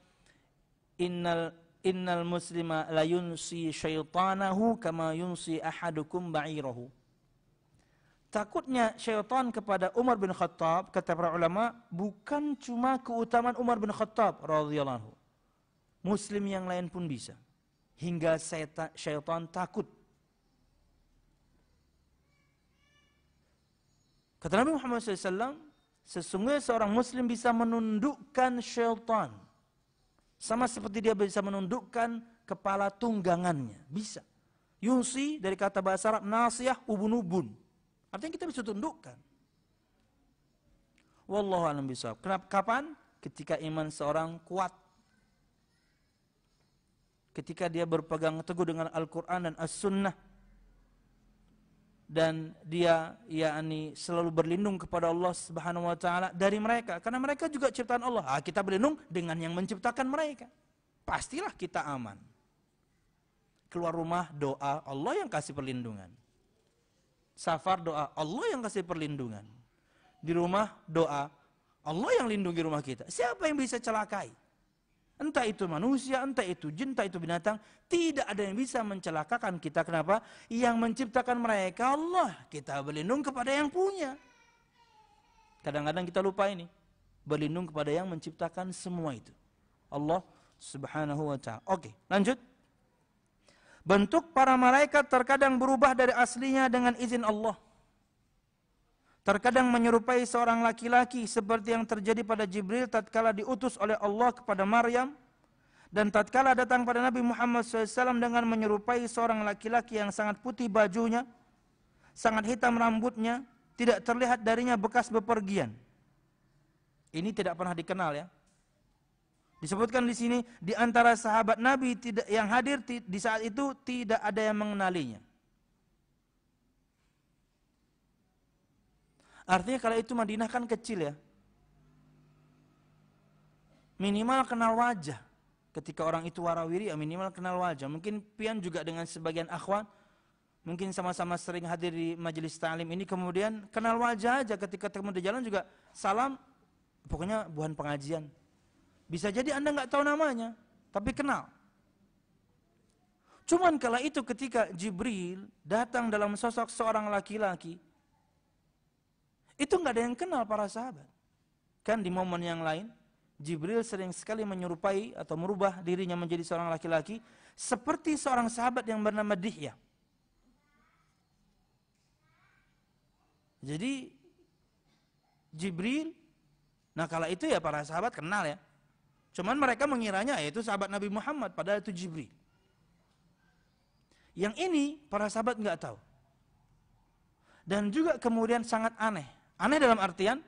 Innal innal muslima la yunsi syaitanahu kama yunsi ahadukum ba'irahu takutnya syaitan kepada Umar bin Khattab kata para ulama bukan cuma keutamaan Umar bin Khattab radhiyallahu muslim yang lain pun bisa hingga syaitan, takut kata Nabi Muhammad SAW sesungguhnya seorang muslim bisa menundukkan syaitan sama seperti dia bisa menundukkan kepala tunggangannya bisa yunsi dari kata bahasa Arab nasiyah ubun-ubun Artinya kita bisa tundukkan. Wallahu alam bisawab. Kenapa kapan? Ketika iman seorang kuat. Ketika dia berpegang teguh dengan Al-Qur'an dan As-Sunnah dan dia ani selalu berlindung kepada Allah Subhanahu wa taala dari mereka karena mereka juga ciptaan Allah. Ah, kita berlindung dengan yang menciptakan mereka. Pastilah kita aman. Keluar rumah doa Allah yang kasih perlindungan safar doa, Allah yang kasih perlindungan. Di rumah doa, Allah yang lindungi rumah kita. Siapa yang bisa celakai? Entah itu manusia, entah itu jin, entah itu binatang, tidak ada yang bisa mencelakakan kita. Kenapa? Yang menciptakan mereka Allah. Kita berlindung kepada yang punya. Kadang-kadang kita lupa ini. Berlindung kepada yang menciptakan semua itu. Allah subhanahu wa ta'ala. Oke, lanjut. Bentuk para malaikat terkadang berubah dari aslinya dengan izin Allah. Terkadang menyerupai seorang laki-laki seperti yang terjadi pada Jibril tatkala diutus oleh Allah kepada Maryam dan tatkala datang pada Nabi Muhammad SAW dengan menyerupai seorang laki-laki yang sangat putih bajunya, sangat hitam rambutnya, tidak terlihat darinya bekas bepergian. Ini tidak pernah dikenal ya. Disebutkan di sini di antara sahabat Nabi tidak yang hadir di saat itu tidak ada yang mengenalinya. Artinya kalau itu Madinah kan kecil ya. Minimal kenal wajah. Ketika orang itu warawiri ya minimal kenal wajah. Mungkin pian juga dengan sebagian akhwat Mungkin sama-sama sering hadir di majelis ta'lim ini. Kemudian kenal wajah aja ketika ketemu di jalan juga salam. Pokoknya bukan pengajian. Bisa jadi Anda nggak tahu namanya, tapi kenal. Cuman kala itu ketika Jibril datang dalam sosok seorang laki-laki, itu nggak ada yang kenal para sahabat. Kan di momen yang lain, Jibril sering sekali menyerupai atau merubah dirinya menjadi seorang laki-laki seperti seorang sahabat yang bernama Dihya. Jadi Jibril, nah kala itu ya para sahabat kenal ya, Cuman mereka mengiranya yaitu eh, sahabat Nabi Muhammad, pada itu Jibril. Yang ini para sahabat nggak tahu. Dan juga kemudian sangat aneh. Aneh dalam artian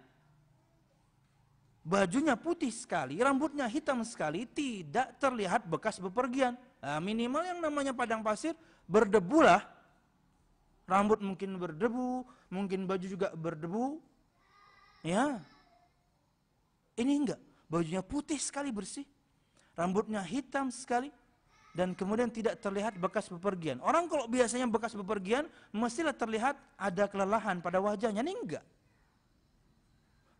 bajunya putih sekali, rambutnya hitam sekali, tidak terlihat bekas bepergian. Nah, minimal yang namanya padang pasir berdebu lah. rambut mungkin berdebu, mungkin baju juga berdebu. Ya, ini enggak bajunya putih sekali bersih, rambutnya hitam sekali, dan kemudian tidak terlihat bekas bepergian. Orang kalau biasanya bekas bepergian, mestilah terlihat ada kelelahan pada wajahnya. Ini enggak.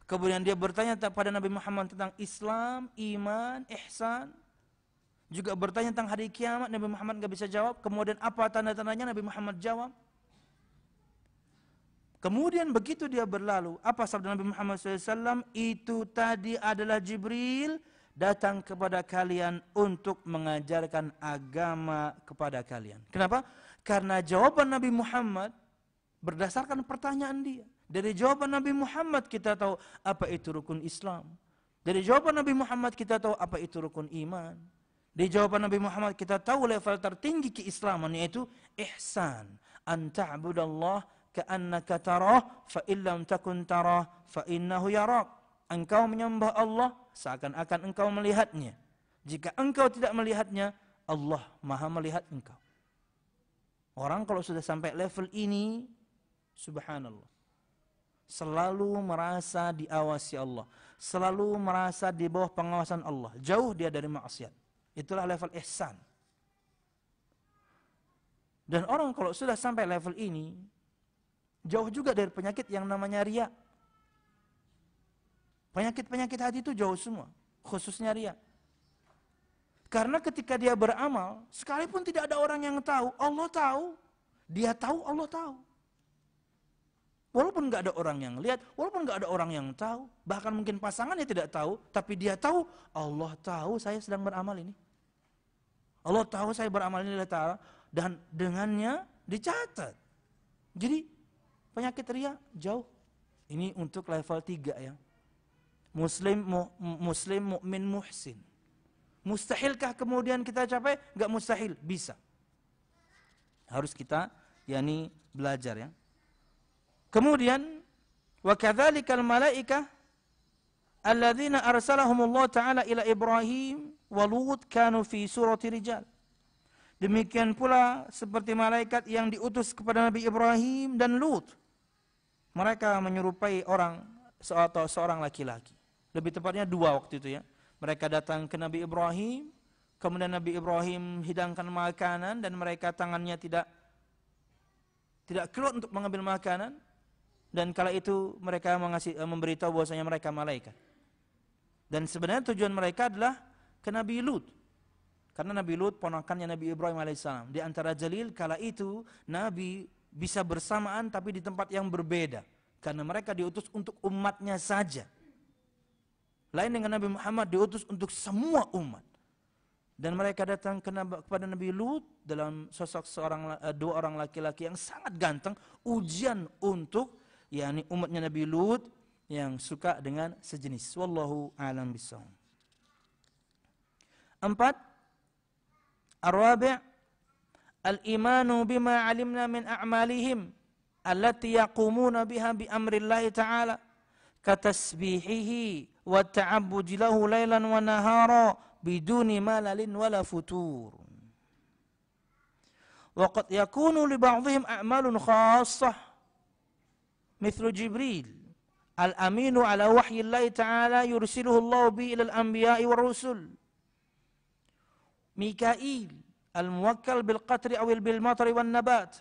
Kemudian dia bertanya kepada Nabi Muhammad tentang Islam, iman, ihsan. Juga bertanya tentang hari kiamat, Nabi Muhammad nggak bisa jawab. Kemudian apa tanda-tandanya Nabi Muhammad jawab. Kemudian begitu dia berlalu, apa sabda Nabi Muhammad SAW? Itu tadi adalah Jibril datang kepada kalian untuk mengajarkan agama kepada kalian. Kenapa? Karena jawaban Nabi Muhammad berdasarkan pertanyaan dia. Dari jawaban Nabi Muhammad kita tahu apa itu rukun Islam. Dari jawaban Nabi Muhammad kita tahu apa itu rukun iman. Dari jawaban Nabi Muhammad kita tahu level tertinggi keislaman yaitu ihsan. Anta'budallah ka'annaka tarah fa illam takun tarah fa innahu yarak. Engkau menyembah Allah seakan-akan engkau melihatnya. Jika engkau tidak melihatnya, Allah Maha melihat engkau. Orang kalau sudah sampai level ini, subhanallah. Selalu merasa diawasi Allah, selalu merasa di bawah pengawasan Allah, jauh dia dari maksiat. Itulah level ihsan. Dan orang kalau sudah sampai level ini, jauh juga dari penyakit yang namanya ria. Penyakit-penyakit hati itu jauh semua, khususnya ria. Karena ketika dia beramal, sekalipun tidak ada orang yang tahu, Allah tahu. Dia tahu, Allah tahu. Walaupun nggak ada orang yang lihat, walaupun nggak ada orang yang tahu, bahkan mungkin pasangannya tidak tahu, tapi dia tahu, Allah tahu saya sedang beramal ini. Allah tahu saya beramal ini dan dengannya dicatat. Jadi Penyakit ria jauh. Ini untuk level 3 ya. Muslim mu, muslim mukmin muhsin. Mustahilkah kemudian kita capai? Enggak mustahil, bisa. Harus kita yakni belajar ya. Kemudian wa kadzalikal malaikah alladzina arsalahumullah taala ila Ibrahim wa Lut kanu fi surati rijal. Demikian pula seperti malaikat yang diutus kepada Nabi Ibrahim dan Lut mereka menyerupai orang atau seorang laki-laki. Lebih tepatnya dua waktu itu ya. Mereka datang ke Nabi Ibrahim, kemudian Nabi Ibrahim hidangkan makanan dan mereka tangannya tidak tidak keluar untuk mengambil makanan dan kala itu mereka mengasih, eh, memberitahu bahwasanya mereka malaikat. Dan sebenarnya tujuan mereka adalah ke Nabi Lut. Karena Nabi Lut ponakannya Nabi Ibrahim alaihissalam. Di antara Jalil kala itu Nabi bisa bersamaan tapi di tempat yang berbeda. Karena mereka diutus untuk umatnya saja. Lain dengan Nabi Muhammad diutus untuk semua umat. Dan mereka datang kepada Nabi Lut dalam sosok seorang eh, dua orang laki-laki yang sangat ganteng, ujian untuk yakni umatnya Nabi Lut yang suka dengan sejenis. Wallahu alam bisawab. Empat, Arwabi' الإيمان بما علمنا من أعمالهم التي يقومون بها بأمر الله تعالى كتسبيحه والتعبد له ليلا ونهارا بدون ملل ولا فتور وقد يكون لبعضهم أعمال خاصة مثل جبريل الأمين على وحي الله تعالى يرسله الله به إلى الأنبياء والرسل ميكائيل الموكل بالقطر أو بالمطر والنبات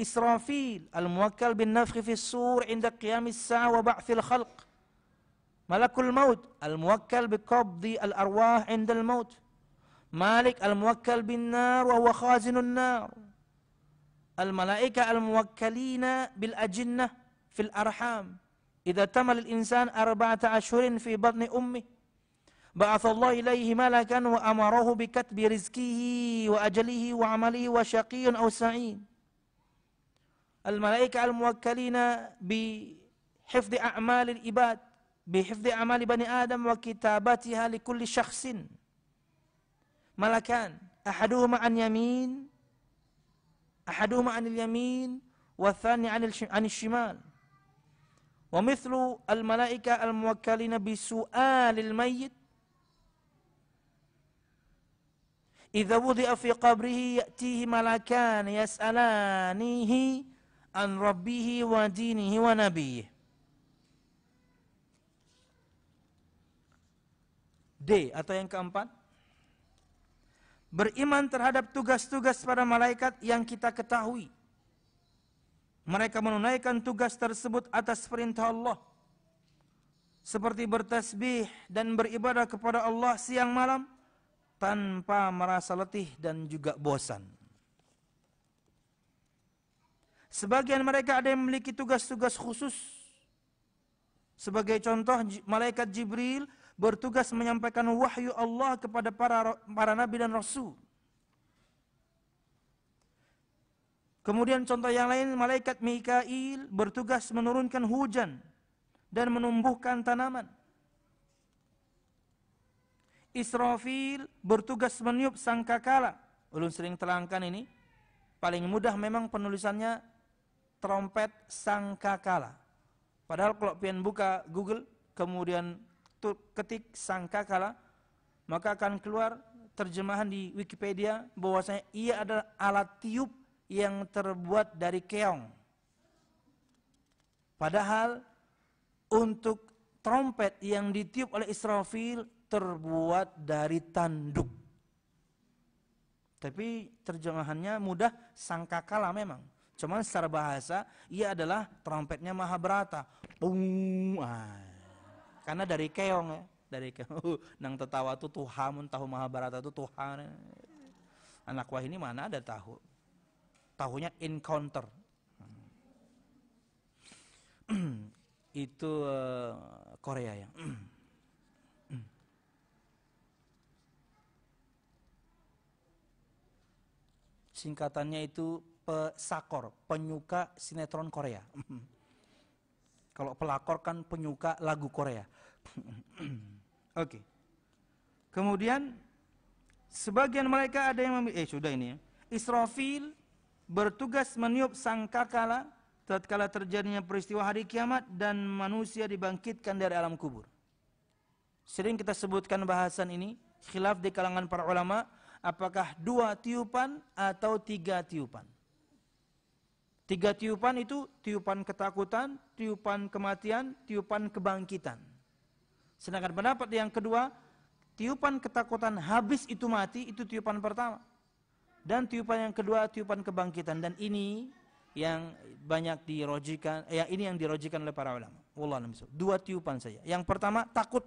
إسرافيل الموكل بالنفخ في السور عند قيام الساعة وبعث الخلق ملك الموت الموكل بقبض الأرواح عند الموت مالك الموكل بالنار وهو خازن النار الملائكة الموكلين بالأجنة في الأرحام إذا تم الإنسان أربعة أشهر في بطن أمه بعث الله إليه ملكا وأمره بكتب رزقه وأجله وعمله وشقي أو سعيد الملائكة الموكلين بحفظ أعمال العباد بحفظ أعمال بني آدم وكتابتها لكل شخص ملكان أحدهما عن يمين أحدهما عن اليمين والثاني عن الشمال ومثل الملائكة الموكلين بسؤال الميت Idza wudi'a fi qabrihi ya'tihi malakan yas'alanihi an rabbih wa dinihi wa nabiyih. D atau yang keempat Beriman terhadap tugas-tugas para malaikat yang kita ketahui Mereka menunaikan tugas tersebut atas perintah Allah Seperti bertasbih dan beribadah kepada Allah siang malam tanpa merasa letih dan juga bosan. Sebagian mereka ada yang memiliki tugas-tugas khusus. Sebagai contoh, malaikat Jibril bertugas menyampaikan wahyu Allah kepada para para nabi dan rasul. Kemudian contoh yang lain, malaikat Mikail bertugas menurunkan hujan dan menumbuhkan tanaman. Israfil bertugas meniup sangkakala. Ulun sering terangkan ini. Paling mudah memang penulisannya trompet sangkakala. Padahal kalau pian buka Google kemudian ketik sangkakala maka akan keluar terjemahan di Wikipedia bahwasanya ia adalah alat tiup yang terbuat dari keong. Padahal untuk trompet yang ditiup oleh Israfil terbuat dari tanduk. Tapi terjemahannya mudah sangkakala memang. Cuman secara bahasa ia adalah trompetnya Mahabharata. Pung. Ah. Karena dari keong ya, dari keong. Nang tertawa itu tuhamun tahu Mahabharata itu Tuhan. Anak wah ini mana ada tahu? Tahunya encounter. Itu eh, Korea ya. Singkatannya itu pesakor, penyuka sinetron Korea. Kalau pelakor kan penyuka lagu Korea. Oke. Kemudian sebagian mereka ada yang memilih, eh sudah ini ya. Israfil bertugas meniup sangkakala tatkala terjadinya peristiwa hari kiamat dan manusia dibangkitkan dari alam kubur. Sering kita sebutkan bahasan ini, khilaf di kalangan para ulama apakah dua tiupan atau tiga tiupan. Tiga tiupan itu tiupan ketakutan, tiupan kematian, tiupan kebangkitan. Sedangkan pendapat yang kedua, tiupan ketakutan habis itu mati, itu tiupan pertama. Dan tiupan yang kedua, tiupan kebangkitan. Dan ini yang banyak dirojikan, eh, ini yang dirojikan oleh para ulama. Wallah Dua tiupan saja. Yang pertama takut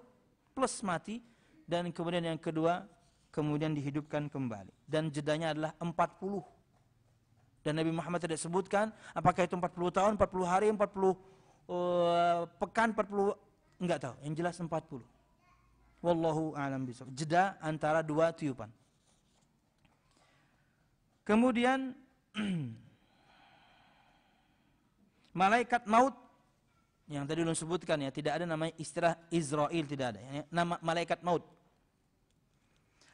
plus mati, dan kemudian yang kedua kemudian dihidupkan kembali. Dan jedanya adalah 40. Dan Nabi Muhammad tidak sebutkan apakah itu 40 tahun, 40 hari, 40 uh, eh, pekan, 40 enggak tahu. Yang jelas 40. Wallahu a'lam bishawab. Jeda antara dua tiupan. Kemudian malaikat maut yang tadi belum sebutkan ya, tidak ada namanya istilah Israel tidak ada. Nama malaikat maut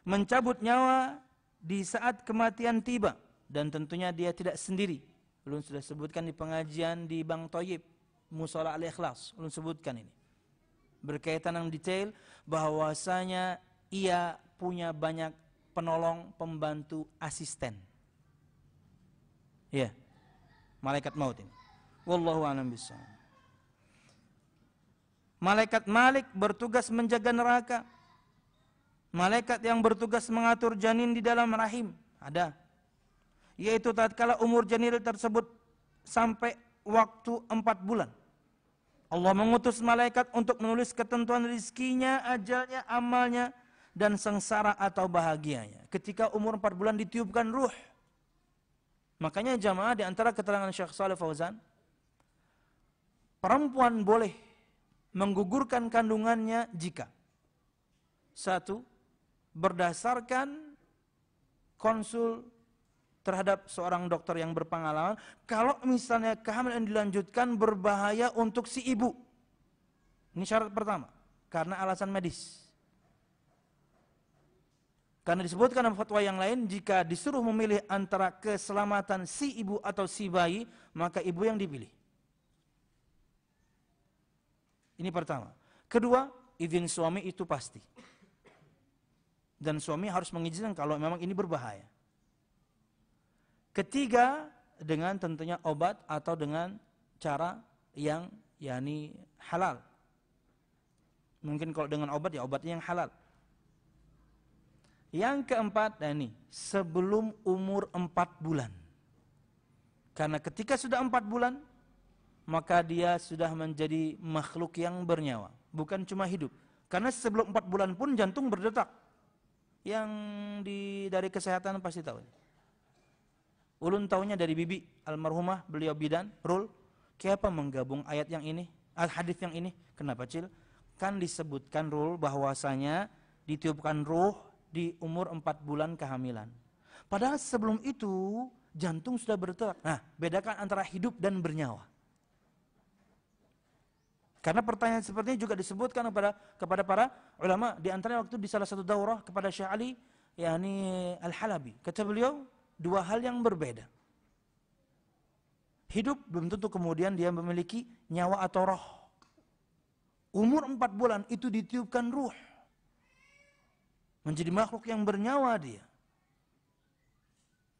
mencabut nyawa di saat kematian tiba dan tentunya dia tidak sendiri. Ulun sudah sebutkan di pengajian di Bang Toyib Musola Al-Ikhlas, ulun sebutkan ini. Berkaitan dengan detail bahwasanya ia punya banyak penolong, pembantu, asisten. Ya. Malaikat maut ini. Wallahu a'lam bishawab. Malaikat Malik bertugas menjaga neraka Malaikat yang bertugas mengatur janin di dalam rahim ada. Yaitu tatkala umur janin tersebut sampai waktu empat bulan. Allah mengutus malaikat untuk menulis ketentuan rizkinya, ajalnya, amalnya, dan sengsara atau bahagianya. Ketika umur empat bulan ditiupkan ruh. Makanya jamaah di antara keterangan Syekh Saleh Fauzan, perempuan boleh menggugurkan kandungannya jika satu berdasarkan konsul terhadap seorang dokter yang berpengalaman, kalau misalnya kehamilan dilanjutkan berbahaya untuk si ibu. Ini syarat pertama, karena alasan medis. Karena disebutkan dalam fatwa yang lain, jika disuruh memilih antara keselamatan si ibu atau si bayi, maka ibu yang dipilih. Ini pertama. Kedua, izin suami itu pasti dan suami harus mengizinkan kalau memang ini berbahaya. Ketiga, dengan tentunya obat atau dengan cara yang yakni halal. Mungkin kalau dengan obat ya obatnya yang halal. Yang keempat, nah ini sebelum umur empat bulan. Karena ketika sudah empat bulan, maka dia sudah menjadi makhluk yang bernyawa. Bukan cuma hidup. Karena sebelum empat bulan pun jantung berdetak yang di dari kesehatan pasti tahu. Ulun tahunya dari bibi almarhumah beliau bidan rul. Kenapa menggabung ayat yang ini, al hadis yang ini? Kenapa cil? Kan disebutkan rul bahwasanya ditiupkan ruh di umur 4 bulan kehamilan. Padahal sebelum itu jantung sudah berdetak. Nah, bedakan antara hidup dan bernyawa. Karena pertanyaan seperti ini juga disebutkan kepada kepada para ulama di antara waktu di salah satu daurah kepada Syekh Ali yakni Al-Halabi. Kata beliau dua hal yang berbeda. Hidup belum tentu kemudian dia memiliki nyawa atau roh. Umur empat bulan itu ditiupkan ruh. Menjadi makhluk yang bernyawa dia.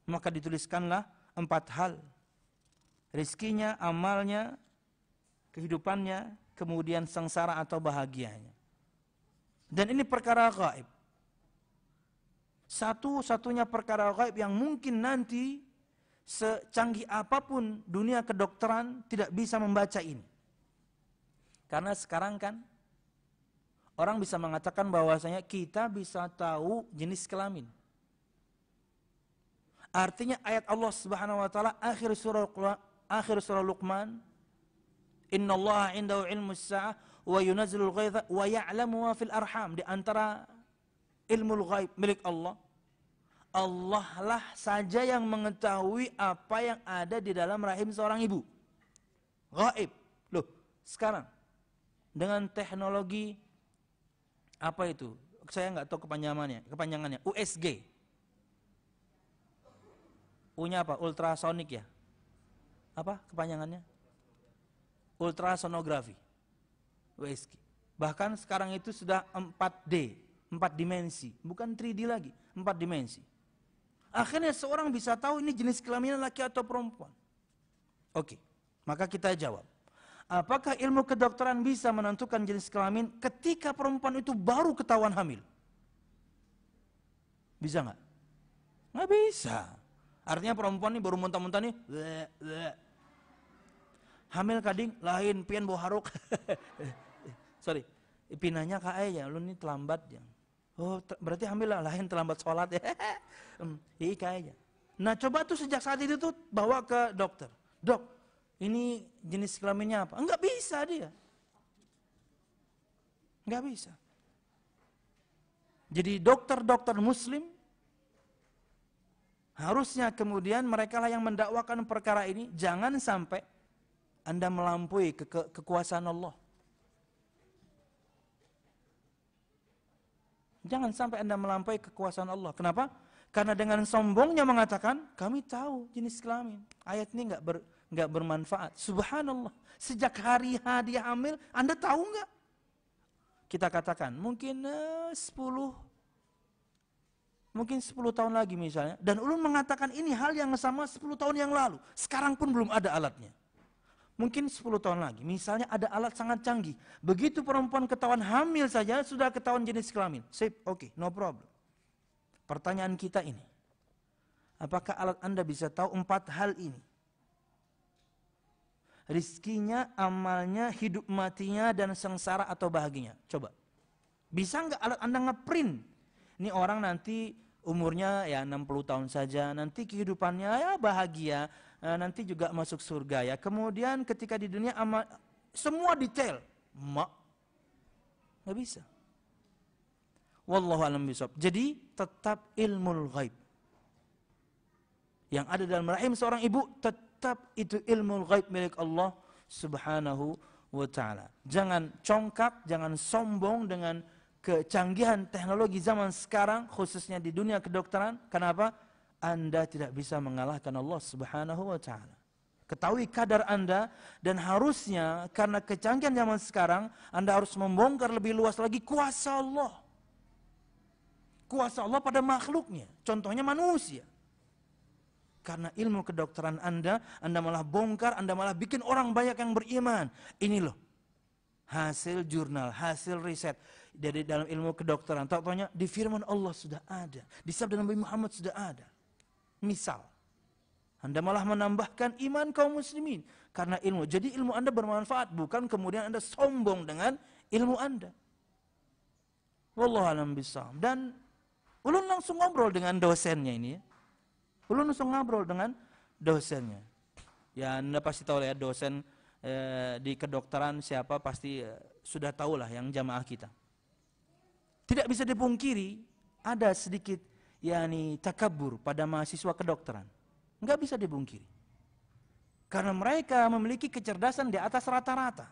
Maka dituliskanlah empat hal. Rizkinya, amalnya, kehidupannya, kemudian sengsara atau bahagianya. Dan ini perkara gaib. Satu-satunya perkara gaib yang mungkin nanti secanggih apapun dunia kedokteran tidak bisa membaca ini. Karena sekarang kan orang bisa mengatakan bahwasanya kita bisa tahu jenis kelamin. Artinya ayat Allah Subhanahu wa taala akhir surah akhir surah Luqman Inna Allah indahu ilmu sa'ah wa yunazzilul ghaitha wa ya'lamu wa fil arham. Di antara ilmu ghaib milik Allah. Allah lah saja yang mengetahui apa yang ada di dalam rahim seorang ibu. Ghaib. Loh, sekarang dengan teknologi apa itu? Saya nggak tahu kepanjangannya, kepanjangannya USG. U-nya apa? Ultrasonic ya? Apa kepanjangannya? ultrasonografi. USG. Bahkan sekarang itu sudah 4D, 4 dimensi, bukan 3D lagi, 4 dimensi. Akhirnya seorang bisa tahu ini jenis kelaminnya laki atau perempuan. Oke, maka kita jawab. Apakah ilmu kedokteran bisa menentukan jenis kelamin ketika perempuan itu baru ketahuan hamil? Bisa nggak? Nggak bisa. Artinya perempuan ini baru muntah-muntah nih, hamil kading lain pian bau haruk sorry pinanya kae ya lu ini terlambat ya oh ter berarti hamil lah lain terlambat sholat ya hmm, iya kae ya nah coba tuh sejak saat itu tuh bawa ke dokter dok ini jenis kelaminnya apa enggak bisa dia enggak bisa jadi dokter-dokter muslim harusnya kemudian mereka lah yang mendakwakan perkara ini jangan sampai anda melampaui ke ke kekuasaan Allah. Jangan sampai Anda melampaui kekuasaan Allah. Kenapa? Karena dengan sombongnya mengatakan, kami tahu jenis kelamin. Ayat ini nggak ber, nggak bermanfaat. Subhanallah. Sejak hari H dia hamil, Anda tahu enggak? Kita katakan, mungkin eh, 10 mungkin 10 tahun lagi misalnya, dan ulun mengatakan ini hal yang sama 10 tahun yang lalu, sekarang pun belum ada alatnya. Mungkin 10 tahun lagi, misalnya ada alat sangat canggih. Begitu perempuan ketahuan hamil saja, sudah ketahuan jenis kelamin. Sip, oke, okay, no problem. Pertanyaan kita ini, apakah alat Anda bisa tahu empat hal ini? Rizkinya, amalnya, hidup matinya, dan sengsara atau bahagianya. Coba. Bisa nggak alat Anda ngeprint? Ini orang nanti umurnya ya 60 tahun saja, nanti kehidupannya ya bahagia, Eh, nanti juga masuk surga ya. Kemudian ketika di dunia amal semua detail, mak nggak bisa. Wallahu alam bisop. Jadi tetap ilmu ghaib. Yang ada dalam rahim seorang ibu tetap itu ilmu ghaib milik Allah Subhanahu wa taala. Jangan congkak, jangan sombong dengan kecanggihan teknologi zaman sekarang khususnya di dunia kedokteran. Kenapa? Anda tidak bisa mengalahkan Allah Subhanahu wa taala. Ketahui kadar Anda dan harusnya karena kecanggihan zaman sekarang Anda harus membongkar lebih luas lagi kuasa Allah. Kuasa Allah pada makhluknya, contohnya manusia. Karena ilmu kedokteran Anda, Anda malah bongkar, Anda malah bikin orang banyak yang beriman. Ini loh, hasil jurnal, hasil riset dari dalam ilmu kedokteran. Tahu di firman Allah sudah ada, di sabda Nabi Muhammad sudah ada misal. Anda malah menambahkan iman kaum muslimin karena ilmu. Jadi ilmu Anda bermanfaat, bukan kemudian Anda sombong dengan ilmu Anda. Wallahu alam bisam. Dan ulun langsung ngobrol dengan dosennya ini ya. Ulun langsung ngobrol dengan dosennya. Ya Anda pasti tahu ya dosen eh, di kedokteran siapa pasti eh, sudah tahulah yang jamaah kita. Tidak bisa dipungkiri ada sedikit yakni takabur pada mahasiswa kedokteran. Enggak bisa dibungkiri. Karena mereka memiliki kecerdasan di atas rata-rata.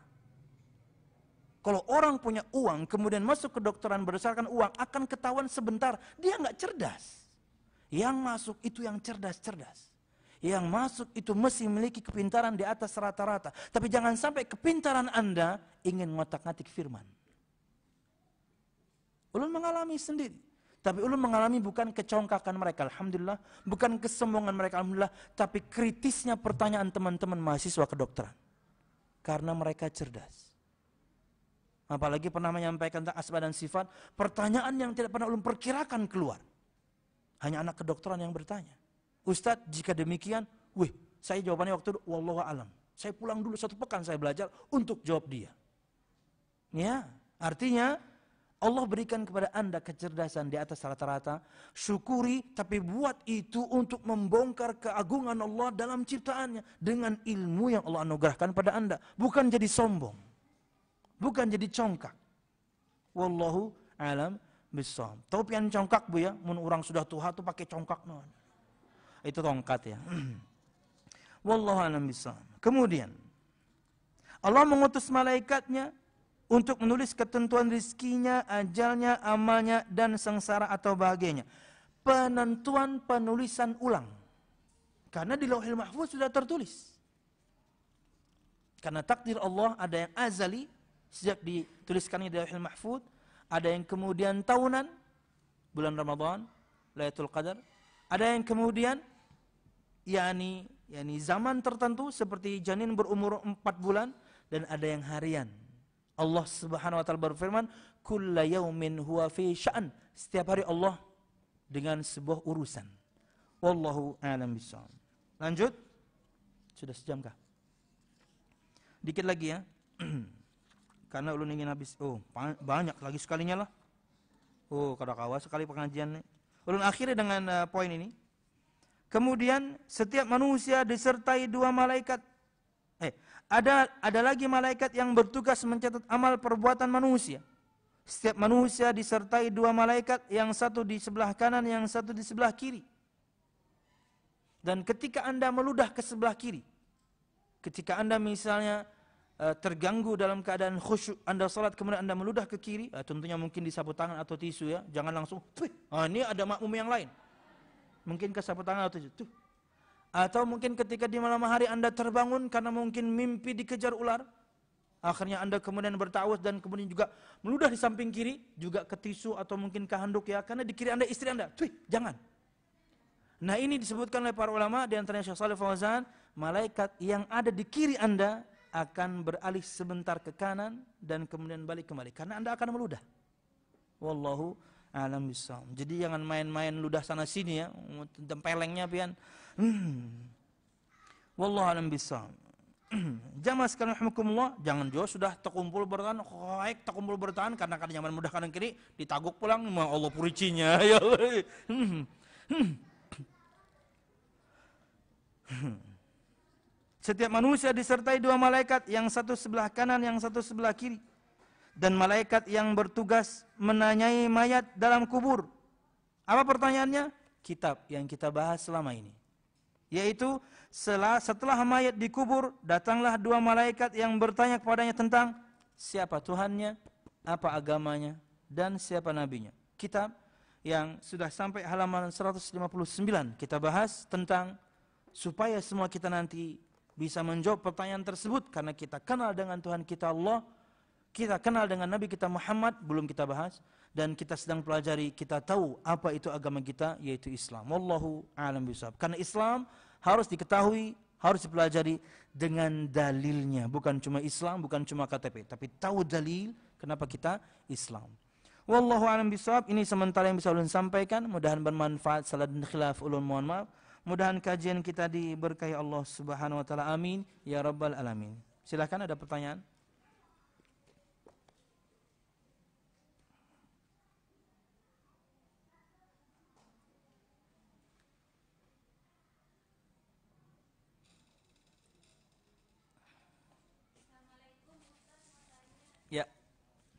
Kalau orang punya uang kemudian masuk kedokteran berdasarkan uang akan ketahuan sebentar dia enggak cerdas. Yang masuk itu yang cerdas-cerdas. Yang masuk itu mesti memiliki kepintaran di atas rata-rata. Tapi jangan sampai kepintaran Anda ingin ngotak-ngatik firman. Ulun mengalami sendiri. Tapi ulun mengalami bukan kecongkakan mereka, Alhamdulillah. Bukan kesombongan mereka, Alhamdulillah. Tapi kritisnya pertanyaan teman-teman mahasiswa kedokteran. Karena mereka cerdas. Apalagi pernah menyampaikan tentang asbab dan sifat. Pertanyaan yang tidak pernah ulun perkirakan keluar. Hanya anak kedokteran yang bertanya. Ustadz, jika demikian, wih, saya jawabannya waktu itu, wallahu alam. Saya pulang dulu satu pekan saya belajar untuk jawab dia. Ya, artinya Allah berikan kepada Anda kecerdasan di atas rata-rata. Syukuri, tapi buat itu untuk membongkar keagungan Allah dalam ciptaannya. Dengan ilmu yang Allah anugerahkan pada Anda. Bukan jadi sombong. Bukan jadi congkak. Wallahu alam bisom. Tahu pian congkak bu ya? Mun orang sudah tua tuh pakai congkak. No. Itu tongkat ya. Wallahu alam bisom. Kemudian. Allah mengutus malaikatnya untuk menulis ketentuan rizkinya, ajalnya, amalnya, dan sengsara atau bahagianya. Penentuan penulisan ulang. Karena di lauhil mahfuz sudah tertulis. Karena takdir Allah ada yang azali, sejak dituliskannya di lauhil mahfuz, ada yang kemudian tahunan, bulan Ramadan, Lailatul Qadar, ada yang kemudian yakni yakni zaman tertentu seperti janin berumur 4 bulan dan ada yang harian Allah Subhanahu wa taala berfirman, "Kullu yaumin huwa fi sya'an." Setiap hari Allah dengan sebuah urusan. Wallahu a'lam bishawab. Lanjut. Sudah sejam kah? Dikit lagi ya. Karena ulun ingin habis. Oh, banyak lagi sekalinya lah. Oh, kada kawa sekali pengajian. Ulun akhiri dengan uh, poin ini. Kemudian setiap manusia disertai dua malaikat Eh, ada ada lagi malaikat yang bertugas mencatat amal perbuatan manusia. Setiap manusia disertai dua malaikat, yang satu di sebelah kanan, yang satu di sebelah kiri. Dan ketika Anda meludah ke sebelah kiri, ketika Anda misalnya eh, terganggu dalam keadaan khusyuk Anda salat kemudian Anda meludah ke kiri, ya, tentunya mungkin disapu tangan atau tisu ya. Jangan langsung, "Tuh, ah, ini ada makmum yang lain." Mungkin ke sapu tangan atau tisu. Tuh, atau mungkin ketika di malam hari Anda terbangun karena mungkin mimpi dikejar ular. Akhirnya Anda kemudian bertawas dan kemudian juga meludah di samping kiri, juga ke tisu atau mungkin ke handuk ya, karena di kiri Anda istri Anda. jangan. Nah ini disebutkan oleh para ulama di antaranya Syekh salih Fauzan, malaikat yang ada di kiri Anda akan beralih sebentar ke kanan dan kemudian balik kembali karena Anda akan meludah. Wallahu alam bisawam. Jadi jangan main-main ludah sana sini ya, tempelengnya pian. Hmm. Wallahu alam bisam. Jamaah sekalian rahimakumullah, jangan jauh sudah terkumpul bertahan, koek terkumpul bertahan karena kadang nyaman mudah kanan kiri ditaguk pulang ma Allah puricinya ya Setiap manusia disertai dua malaikat, yang satu sebelah kanan, yang satu sebelah kiri. Dan malaikat yang bertugas menanyai mayat dalam kubur. Apa pertanyaannya? Kitab yang kita bahas selama ini yaitu setelah mayat dikubur datanglah dua malaikat yang bertanya kepadanya tentang siapa Tuhannya, apa agamanya dan siapa nabinya. Kitab yang sudah sampai halaman 159 kita bahas tentang supaya semua kita nanti bisa menjawab pertanyaan tersebut karena kita kenal dengan Tuhan kita Allah, kita kenal dengan Nabi kita Muhammad belum kita bahas, dan kita sedang pelajari kita tahu apa itu agama kita yaitu Islam. Wallahu a'lam bishawab. Karena Islam harus diketahui, harus dipelajari dengan dalilnya, bukan cuma Islam, bukan cuma KTP, tapi tahu dalil kenapa kita Islam. Wallahu a'lam bishawab. Ini sementara yang bisa ulun sampaikan, mudahan bermanfaat. Salat dan khilaf ulun mohon maaf. Mudahan kajian kita diberkahi Allah Subhanahu wa taala. Amin ya rabbal alamin. Silakan ada pertanyaan?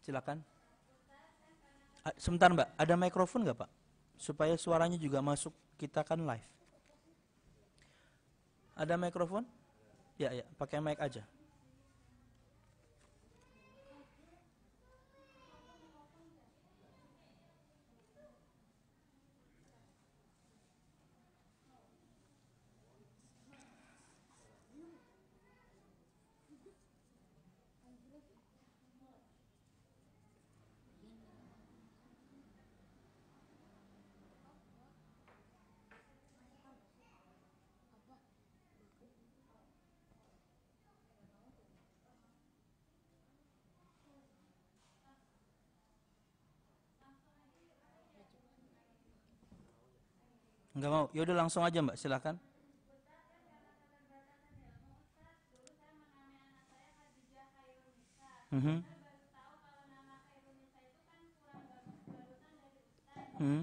Silakan. Sebentar Mbak, ada mikrofon nggak Pak? Supaya suaranya juga masuk, kita kan live. Ada mikrofon? Ya, ya, pakai mic aja. Enggak mau. ya udah langsung aja Mbak, silakan Mm -hmm. Hmm.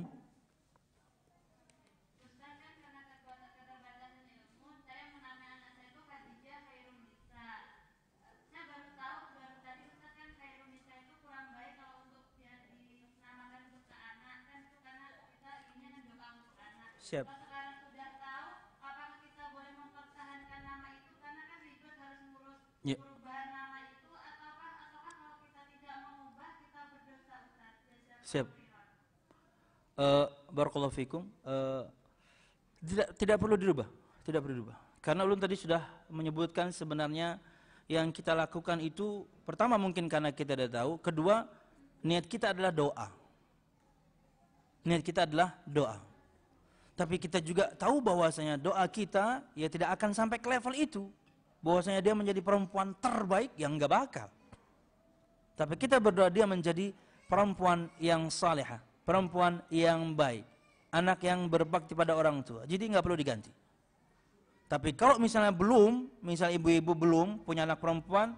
Siap. Kan ya. ya Siap. Eh, barakallahu fikum. Eh, tidak, tidak perlu dirubah. Tidak perlu dirubah. Karena ulun tadi sudah menyebutkan sebenarnya yang kita lakukan itu pertama mungkin karena kita tidak tahu. Kedua, niat kita adalah doa. Niat kita adalah doa. Tapi kita juga tahu bahwasanya doa kita ya tidak akan sampai ke level itu. Bahwasanya dia menjadi perempuan terbaik yang enggak bakal. Tapi kita berdoa dia menjadi perempuan yang salehah, perempuan yang baik, anak yang berbakti pada orang tua. Jadi nggak perlu diganti. Tapi kalau misalnya belum, misal ibu-ibu belum punya anak perempuan,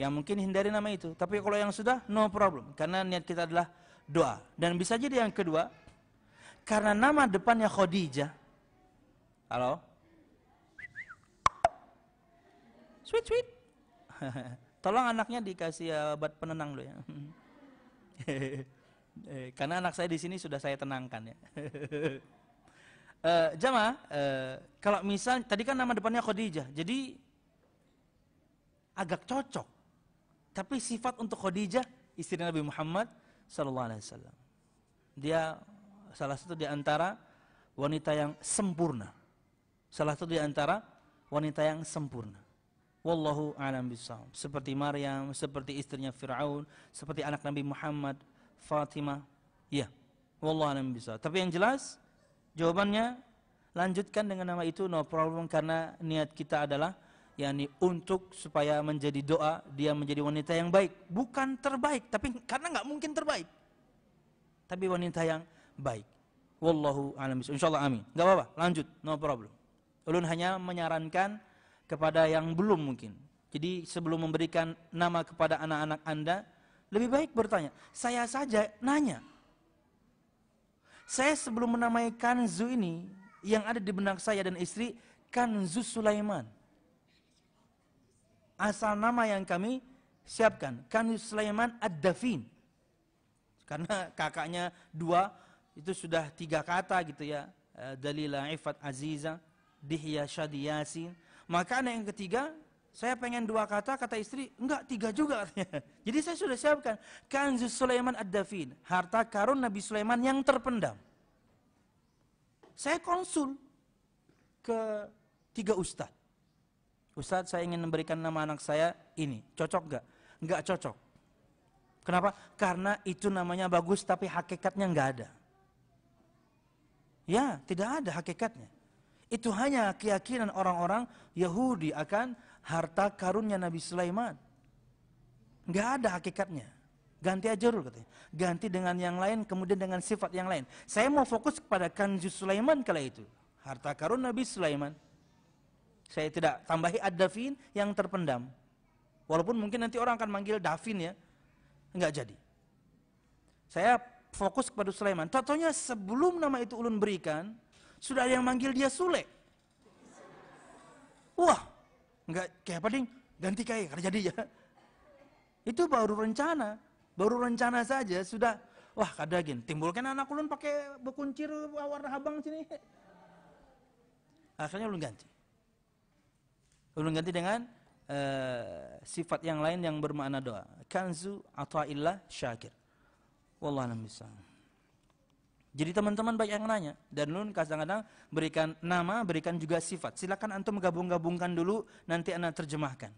ya mungkin hindari nama itu. Tapi kalau yang sudah, no problem. Karena niat kita adalah doa. Dan bisa jadi yang kedua, karena nama depannya Khadijah. Halo? Sweet, sweet. Tolong anaknya dikasih eh, obat penenang dulu ya. Eh, karena anak saya di sini sudah saya tenangkan ya. uh, Jama, uh, kalau misal tadi kan nama depannya Khadijah, jadi agak cocok. Tapi sifat untuk Khadijah istri Nabi Muhammad Sallallahu Alaihi Wasallam. Dia salah satu di antara wanita yang sempurna. Salah satu di antara wanita yang sempurna. Wallahu alam bishawab. Seperti Maryam, seperti istrinya Firaun, seperti anak Nabi Muhammad, Fatimah. Ya. Wallahu alam bishawab. Tapi yang jelas jawabannya lanjutkan dengan nama itu no problem karena niat kita adalah yakni untuk supaya menjadi doa dia menjadi wanita yang baik bukan terbaik tapi karena nggak mungkin terbaik tapi wanita yang baik. Wallahu a'lam Insyaallah amin. Enggak apa-apa, lanjut, no problem. Ulun hanya menyarankan kepada yang belum mungkin. Jadi sebelum memberikan nama kepada anak-anak Anda, lebih baik bertanya. Saya saja nanya. Saya sebelum menamai kanzu ini, yang ada di benak saya dan istri, kanzu Sulaiman. Asal nama yang kami siapkan, kanzu Sulaiman Ad-Dafin. Karena kakaknya dua itu sudah tiga kata gitu ya eh, dalila ifat aziza dihya yasin maka anak yang ketiga saya pengen dua kata kata istri enggak tiga juga katanya jadi saya sudah siapkan kanzus Sulaiman ad-dafin harta karun Nabi Sulaiman yang terpendam saya konsul ke tiga ustad ustad saya ingin memberikan nama anak saya ini cocok enggak enggak cocok kenapa karena itu namanya bagus tapi hakikatnya enggak ada Ya, tidak ada hakikatnya. Itu hanya keyakinan orang-orang Yahudi akan harta karunnya Nabi Sulaiman. Enggak ada hakikatnya. Ganti aja dulu katanya. Ganti dengan yang lain, kemudian dengan sifat yang lain. Saya mau fokus kepada kanjus Sulaiman kala itu. Harta karun Nabi Sulaiman. Saya tidak tambahi ad yang terpendam. Walaupun mungkin nanti orang akan manggil dafin ya. Enggak jadi. Saya fokus kepada Sulaiman. Contohnya sebelum nama itu ulun berikan, sudah ada yang manggil dia Sule. Wah, enggak kayak apa ding? Ganti kayak karena jadi ya. Itu baru rencana, baru rencana saja sudah. Wah, kada gin. timbulkan anak ulun pakai bekuncir warna abang sini. Akhirnya ulun ganti. Ulun ganti dengan uh, sifat yang lain yang bermakna doa. Kanzu atau illah syakir. Wallahualam bisa. Jadi teman-teman banyak yang nanya dan lu kadang-kadang berikan nama, berikan juga sifat. Silakan antum gabung-gabungkan dulu nanti anak terjemahkan.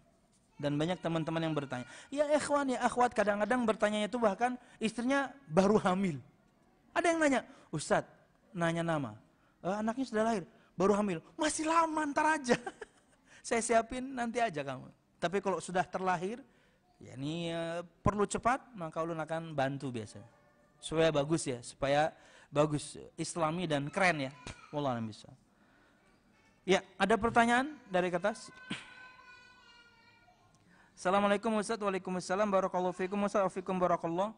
Dan banyak teman-teman yang bertanya, "Ya ikhwan, ya akhwat," kadang-kadang bertanya itu bahkan istrinya baru hamil. Ada yang nanya, "Ustaz, nanya nama. Eh, anaknya sudah lahir, baru hamil. Masih lama ntar aja." Saya siapin nanti aja kamu. Tapi kalau sudah terlahir, ya ini uh, eh, perlu cepat maka ulun akan bantu biasa supaya bagus ya supaya bagus islami dan keren ya wallah bisa ya ada pertanyaan dari kertas Assalamualaikum Ustaz Waalaikumsalam Barakallahu Fikum Ustaz Fikum Barakallahu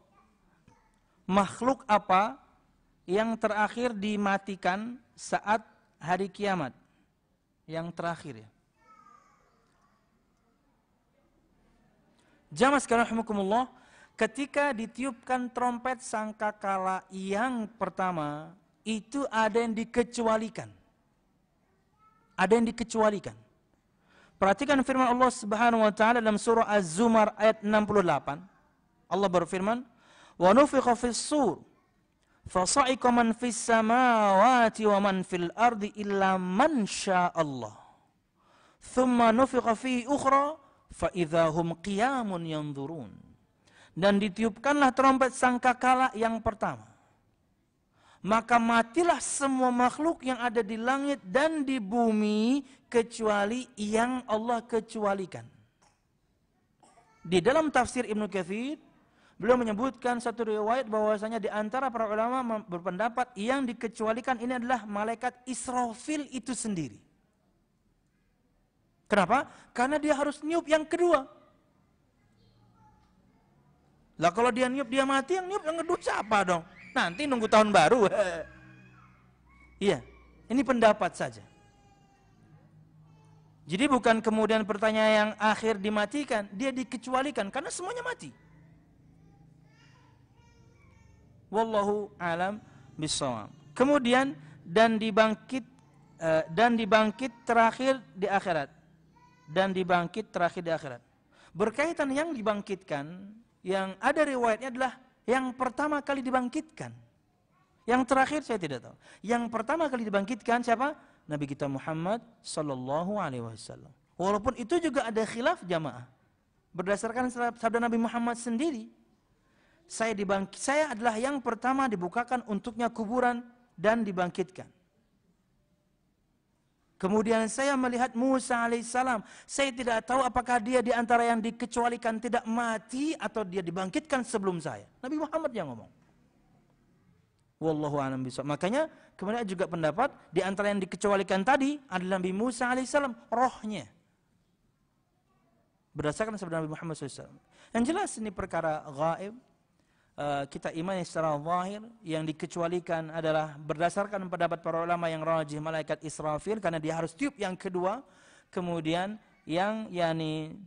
Makhluk apa yang terakhir dimatikan saat hari kiamat? Yang terakhir ya Jamaah sekalian rahimakumullah, ketika ditiupkan trompet sangkakala yang pertama, itu ada yang dikecualikan. Ada yang dikecualikan. Perhatikan firman Allah Subhanahu wa taala dalam surah Az-Zumar ayat 68. Allah berfirman, "Wa nufikha fis-sur" fasa'iqa man fis samawati wa man fil ardi illa man syaa Allah. Thumma fi faidahum qiyamun yanzurun. Dan ditiupkanlah trompet sangkakala yang pertama. Maka matilah semua makhluk yang ada di langit dan di bumi kecuali yang Allah kecualikan. Di dalam tafsir Ibnu Katsir, beliau menyebutkan satu riwayat bahwasanya di antara para ulama berpendapat yang dikecualikan ini adalah malaikat Israfil itu sendiri. Kenapa? Karena dia harus niup yang kedua. Lah kalau dia niup dia mati, yang niup yang kedua siapa dong? Nanti nunggu tahun baru. iya, ini pendapat saja. Jadi bukan kemudian pertanyaan yang akhir dimatikan, dia dikecualikan karena semuanya mati. Wallahu alam bisawam. Kemudian dan dibangkit eh, dan dibangkit terakhir di akhirat dan dibangkit terakhir di akhirat. Berkaitan yang dibangkitkan, yang ada riwayatnya adalah yang pertama kali dibangkitkan. Yang terakhir saya tidak tahu. Yang pertama kali dibangkitkan siapa? Nabi kita Muhammad sallallahu alaihi wasallam. Walaupun itu juga ada khilaf jamaah. Berdasarkan sabda Nabi Muhammad sendiri, saya dibangkit saya adalah yang pertama dibukakan untuknya kuburan dan dibangkitkan. Kemudian saya melihat Musa alaihissalam. Saya tidak tahu apakah dia di antara yang dikecualikan tidak mati atau dia dibangkitkan sebelum saya. Nabi Muhammad yang ngomong. Wallahu a'lam bishawab. Makanya kemudian juga pendapat di antara yang dikecualikan tadi adalah Nabi Musa alaihissalam rohnya. Berdasarkan sabda Nabi Muhammad SAW. Yang jelas ini perkara gaib, Eh, kita imani secara zahir yang dikecualikan adalah berdasarkan pendapat para ulama yang rajih malaikat Israfil karena dia harus tiup yang kedua kemudian yang yakni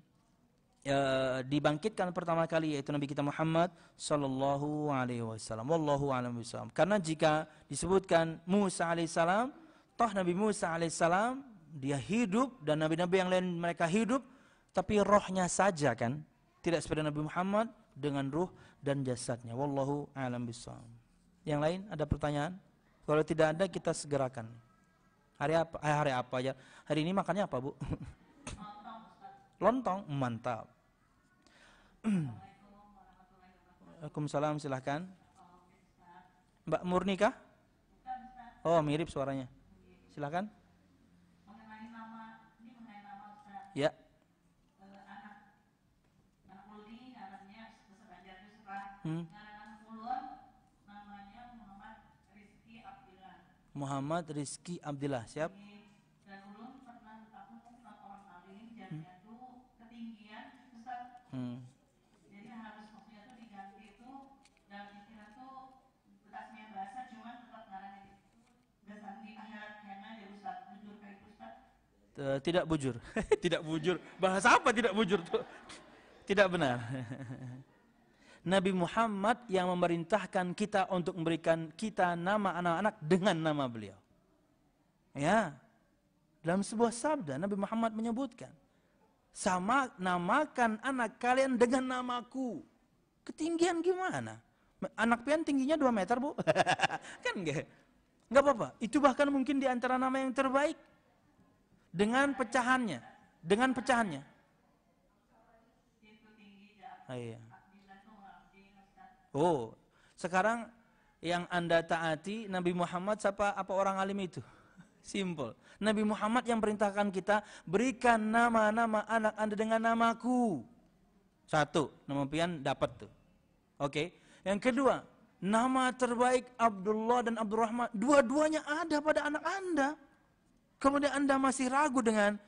e, eh, dibangkitkan pertama kali yaitu Nabi kita Muhammad sallallahu alaihi wasallam. Wallahu a'lam bishawab. Karena jika disebutkan Musa alaihissalam, toh Nabi Musa alaihissalam dia hidup dan nabi-nabi yang lain mereka hidup tapi rohnya saja kan tidak seperti Nabi Muhammad dengan ruh dan jasadnya. Wallahu a'lam bishawab. Yang lain ada pertanyaan? Kalau tidak ada kita segerakan. Hari apa? Eh, hari apa ya? Hari ini makannya apa, Bu? Lontong, mantap. Assalamualaikum. silahkan. Mbak Murni kah? Oh, mirip suaranya. Silahkan. Hmm? Muhammad Rizki Abdillah siap hmm. tidak bujur tidak bujur bahasa apa tidak bujur tuh tidak benar Nabi Muhammad yang memerintahkan kita untuk memberikan kita nama anak-anak dengan nama beliau. Ya. Dalam sebuah sabda Nabi Muhammad menyebutkan, sama namakan anak kalian dengan namaku. Ketinggian gimana? Anak pian tingginya 2 meter, Bu. kan enggak? Enggak apa-apa. Itu bahkan mungkin di antara nama yang terbaik. Dengan pecahannya, dengan pecahannya. Itu Oh, sekarang yang Anda taati Nabi Muhammad siapa apa orang alim itu? Simple. Nabi Muhammad yang perintahkan kita berikan nama-nama anak Anda dengan namaku. Satu, nama pian dapat tuh. Oke. Okay. Yang kedua, nama terbaik Abdullah dan Abdurrahman, dua-duanya ada pada anak Anda. Kemudian Anda masih ragu dengan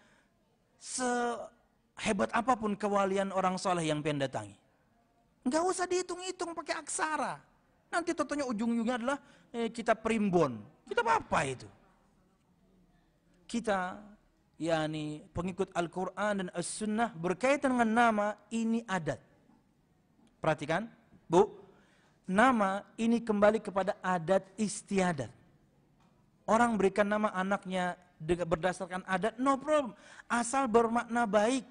sehebat apapun kewalian orang soleh yang pendatangi. Nggak usah dihitung-hitung pakai aksara. Nanti tentunya ujung-ujungnya adalah eh, kita primbon. Kita apa itu? Kita yakni pengikut Al-Qur'an dan As-Sunnah berkaitan dengan nama ini adat. Perhatikan, Bu. Nama ini kembali kepada adat istiadat. Orang berikan nama anaknya berdasarkan adat, no problem. Asal bermakna baik.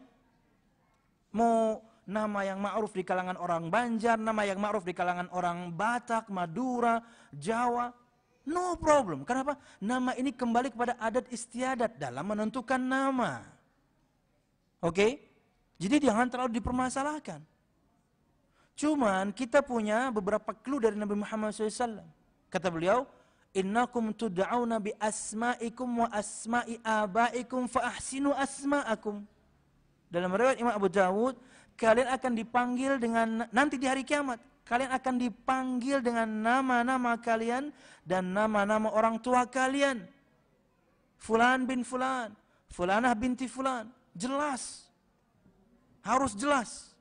Mau nama yang ma'ruf di kalangan orang Banjar, nama yang ma'ruf di kalangan orang Batak, Madura, Jawa. No problem. Kenapa? Nama ini kembali kepada adat istiadat dalam menentukan nama. Oke? Okay? Jadi jangan terlalu dipermasalahkan. Cuman kita punya beberapa clue dari Nabi Muhammad SAW. Kata beliau, Innakum tuda'una bi asma'ikum wa asma'i aba'ikum fa asma'akum. Dalam riwayat Imam Abu Dawud, kalian akan dipanggil dengan nanti di hari kiamat kalian akan dipanggil dengan nama-nama kalian dan nama-nama orang tua kalian fulan bin fulan fulanah binti fulan jelas harus jelas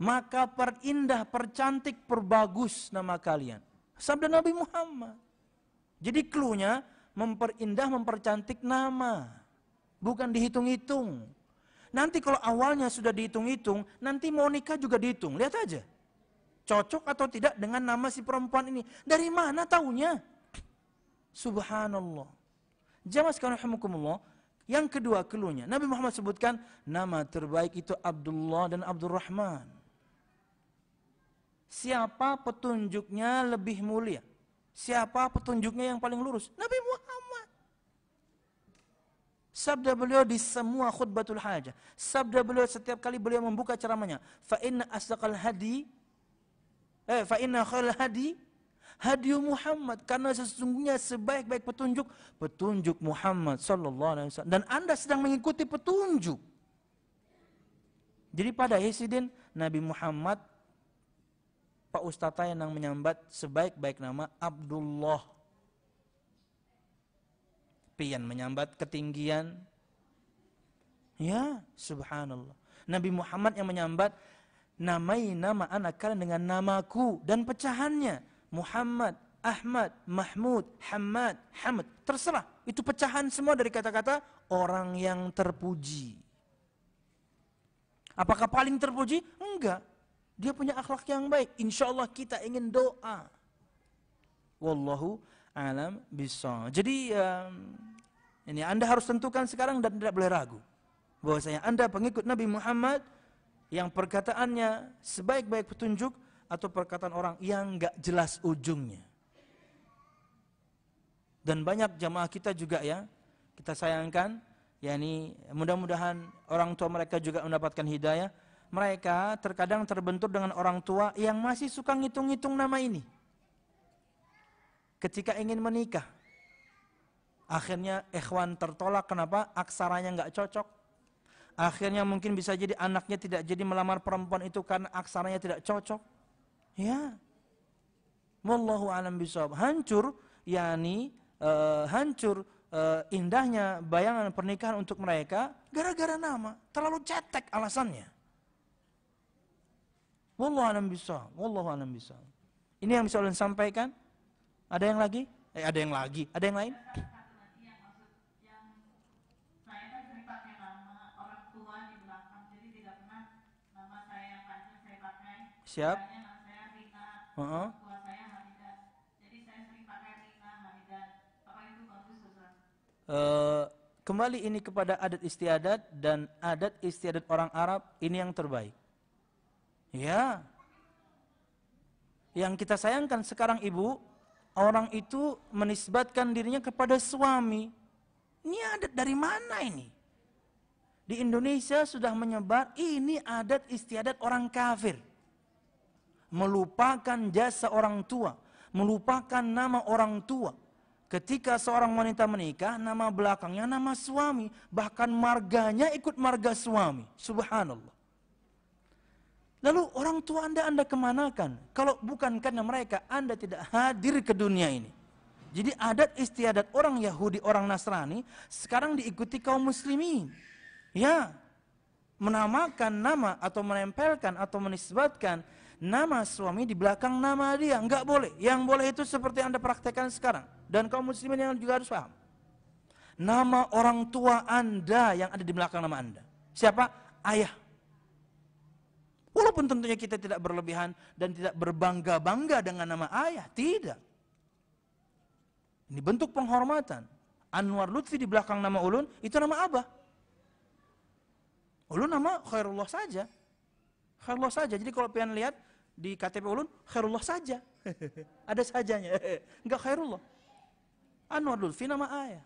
maka perindah percantik perbagus nama kalian sabda Nabi Muhammad jadi klunya memperindah mempercantik nama bukan dihitung-hitung. Nanti kalau awalnya sudah dihitung-hitung, nanti mau nikah juga dihitung. Lihat aja. Cocok atau tidak dengan nama si perempuan ini. Dari mana taunya? Subhanallah. Jamaah sekarang rahimakumullah, yang kedua keluhnya, Nabi Muhammad sebutkan nama terbaik itu Abdullah dan Abdurrahman. Siapa petunjuknya lebih mulia? Siapa petunjuknya yang paling lurus? Nabi Muhammad Sabda beliau di semua khutbatul hajah. Sabda beliau setiap kali beliau membuka ceramahnya. Fa inna asdaqal hadi eh fa inna khairul hadi hadiyu Muhammad karena sesungguhnya sebaik-baik petunjuk petunjuk Muhammad sallallahu alaihi wasallam dan Anda sedang mengikuti petunjuk. Jadi pada insiden Nabi Muhammad Pak Ustaz yang menyambat sebaik-baik nama Abdullah pian menyambat ketinggian. Ya, subhanallah. Nabi Muhammad yang menyambat namai nama anak kalian dengan namaku dan pecahannya Muhammad, Ahmad, Mahmud, Hamad, Hamad. Terserah, itu pecahan semua dari kata-kata orang yang terpuji. Apakah paling terpuji? Enggak. Dia punya akhlak yang baik. Insya Allah kita ingin doa. Wallahu alam bisa. Jadi um, ini Anda harus tentukan sekarang dan tidak boleh ragu bahwasanya Anda pengikut Nabi Muhammad yang perkataannya sebaik-baik petunjuk atau perkataan orang yang nggak jelas ujungnya. Dan banyak jamaah kita juga ya, kita sayangkan, yakni mudah-mudahan orang tua mereka juga mendapatkan hidayah. Mereka terkadang terbentur dengan orang tua yang masih suka ngitung-ngitung nama ini ketika ingin menikah. Akhirnya ikhwan tertolak, kenapa? Aksaranya nggak cocok. Akhirnya mungkin bisa jadi anaknya tidak jadi melamar perempuan itu karena aksaranya tidak cocok. Ya. Wallahu alam bisawab. Hancur yakni e, eh, hancur e, indahnya bayangan pernikahan untuk mereka gara-gara nama, terlalu cetek alasannya. Wallahu alam bisa, wallahu alam bisa. Ini yang bisa ulun sampaikan. Ada yang lagi? Eh, ada yang lagi? Ada yang lain? Siap. Uh -huh. Uh, kembali ini kepada adat istiadat dan adat istiadat orang Arab ini yang terbaik. Ya. Yang kita sayangkan sekarang ibu, orang itu menisbatkan dirinya kepada suami. Ini adat dari mana ini? Di Indonesia sudah menyebar ini adat istiadat orang kafir. Melupakan jasa orang tua, melupakan nama orang tua. Ketika seorang wanita menikah, nama belakangnya nama suami, bahkan marganya ikut marga suami. Subhanallah. Lalu orang tua anda, anda kemanakan? Kalau bukan karena mereka, anda tidak hadir ke dunia ini. Jadi adat istiadat orang Yahudi, orang Nasrani, sekarang diikuti kaum muslimin. Ya, menamakan nama atau menempelkan atau menisbatkan nama suami di belakang nama dia. Enggak boleh. Yang boleh itu seperti anda praktekkan sekarang. Dan kaum muslimin yang juga harus paham. Nama orang tua anda yang ada di belakang nama anda. Siapa? Ayah Walaupun tentunya kita tidak berlebihan dan tidak berbangga-bangga dengan nama ayah, tidak. Ini bentuk penghormatan. Anwar Lutfi di belakang nama ulun itu nama abah. Ulun nama Khairullah saja. Khairullah saja. Jadi kalau pengen lihat di KTP ulun Khairullah saja. Ada sajanya. Enggak Khairullah. Anwar Lutfi nama ayah.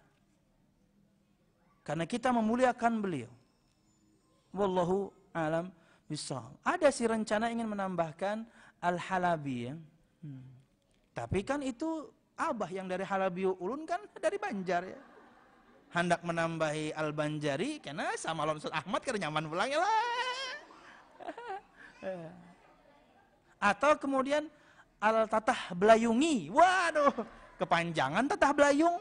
Karena kita memuliakan beliau. Wallahu alam ada si rencana ingin menambahkan Al-Halabi ya. Hmm. Tapi kan itu Abah yang dari Halabi Ulun kan dari Banjar ya. Hendak menambahi Al-Banjari karena sama Alon Ahmad karena nyaman pulang ya lah. Atau kemudian Al-Tatah Belayungi. Waduh, kepanjangan Tatah Belayung.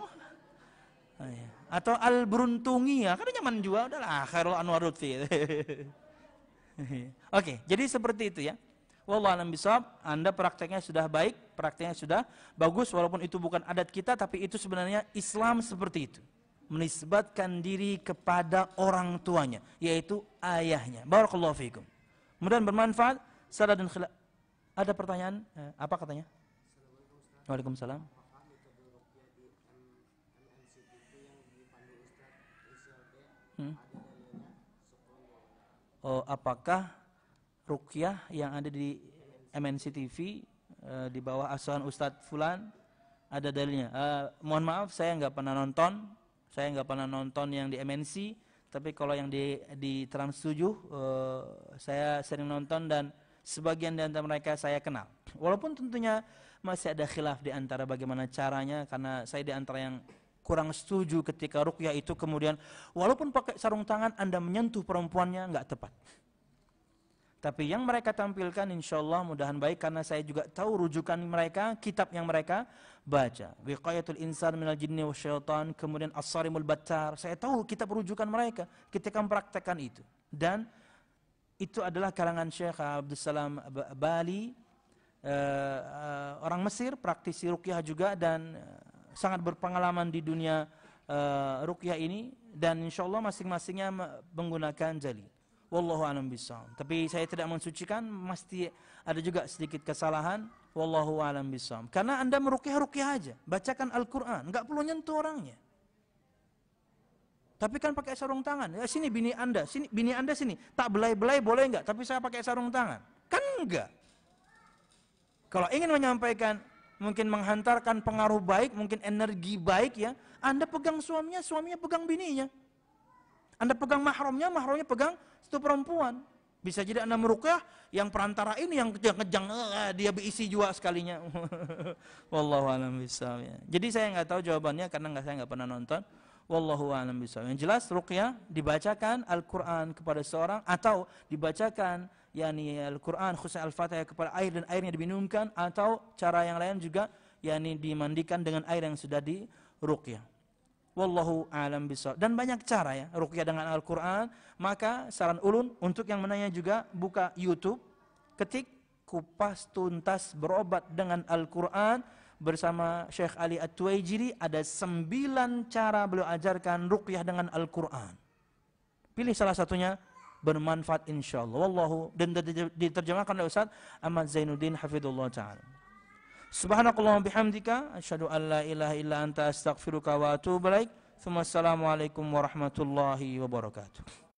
Oh iya. Atau Al-Beruntungi ya, kan nyaman juga. Udahlah, Khairul Anwarudfi. Oke, jadi seperti itu ya. Wallah alam bisawab, Anda prakteknya sudah baik, prakteknya sudah bagus, walaupun itu bukan adat kita, tapi itu sebenarnya Islam seperti itu. Menisbatkan diri kepada orang tuanya, yaitu ayahnya. Barakallahu fiikum. Mudah bermanfaat. Salah dan khilaf. Ada pertanyaan? Eh, apa katanya? Waalaikumsalam. uh, apakah rukyah yang ada di MNC TV uh, eh, di bawah asuhan Ustadz Fulan ada dalilnya. Uh, mohon maaf saya nggak pernah nonton, saya nggak pernah nonton yang di MNC, tapi kalau yang di di Trans 7 uh, saya sering nonton dan sebagian di antara mereka saya kenal. Walaupun tentunya masih ada khilaf di antara bagaimana caranya karena saya di antara yang kurang setuju ketika rukyah itu kemudian walaupun pakai sarung tangan Anda menyentuh perempuannya nggak tepat. Tapi yang mereka tampilkan insya Allah mudahan baik karena saya juga tahu rujukan mereka, kitab yang mereka baca. Wiqayatul Insan minal jinni wa syaitan, kemudian As-Sarimul Battar. Saya tahu kitab rujukan mereka ketika mempraktekkan itu. Dan itu adalah kalangan Syekh Abdul Bali, eh, eh, orang Mesir, praktisi rukyah juga dan eh, sangat berpengalaman di dunia uh, eh, rukyah ini dan insya Allah masing-masingnya menggunakan jali. Wallahu alam bishawab. Tapi saya tidak mensucikan, mesti ada juga sedikit kesalahan. Wallahu alam bishawab. Karena anda merukyah rukyah aja, bacakan Al-Quran, nggak perlu nyentuh orangnya. Tapi kan pakai sarung tangan. Ya sini bini anda, sini bini anda sini. Tak belai-belai boleh nggak? Tapi saya pakai sarung tangan. Kan enggak. Kalau ingin menyampaikan mungkin menghantarkan pengaruh baik, mungkin energi baik ya. Anda pegang suaminya, suaminya pegang bininya. Anda pegang mahramnya, mahramnya pegang satu perempuan. Bisa jadi Anda merukyah yang perantara ini yang kejang-kejang eh, dia berisi juga sekalinya. Wallahu alam ya. Jadi saya nggak tahu jawabannya karena nggak saya nggak pernah nonton. Wallahu alam Yang jelas rukyah dibacakan Al-Qur'an kepada seorang atau dibacakan yakni Al-Qur'an khususnya Al-Fatihah kepada air dan airnya diminumkan atau cara yang lain juga yakni dimandikan dengan air yang sudah di ruqyah. Wallahu alam bisawab. Dan banyak cara ya ruqyah dengan Al-Qur'an, maka saran ulun untuk yang menanya juga buka YouTube, ketik kupas tuntas berobat dengan Al-Qur'an bersama Syekh Ali At-Tuwaijiri ada sembilan cara beliau ajarkan ruqyah dengan Al-Qur'an. Pilih salah satunya bermanfaat insyaallah. Wallahu dan diterjemahkan oleh Ustaz Ahmad Zainuddin Hafidullah taala. Subhanakallahumma bihamdika asyhadu an la ilaha illa anta astaghfiruka wa atubu ilaik. Assalamualaikum warahmatullahi wabarakatuh.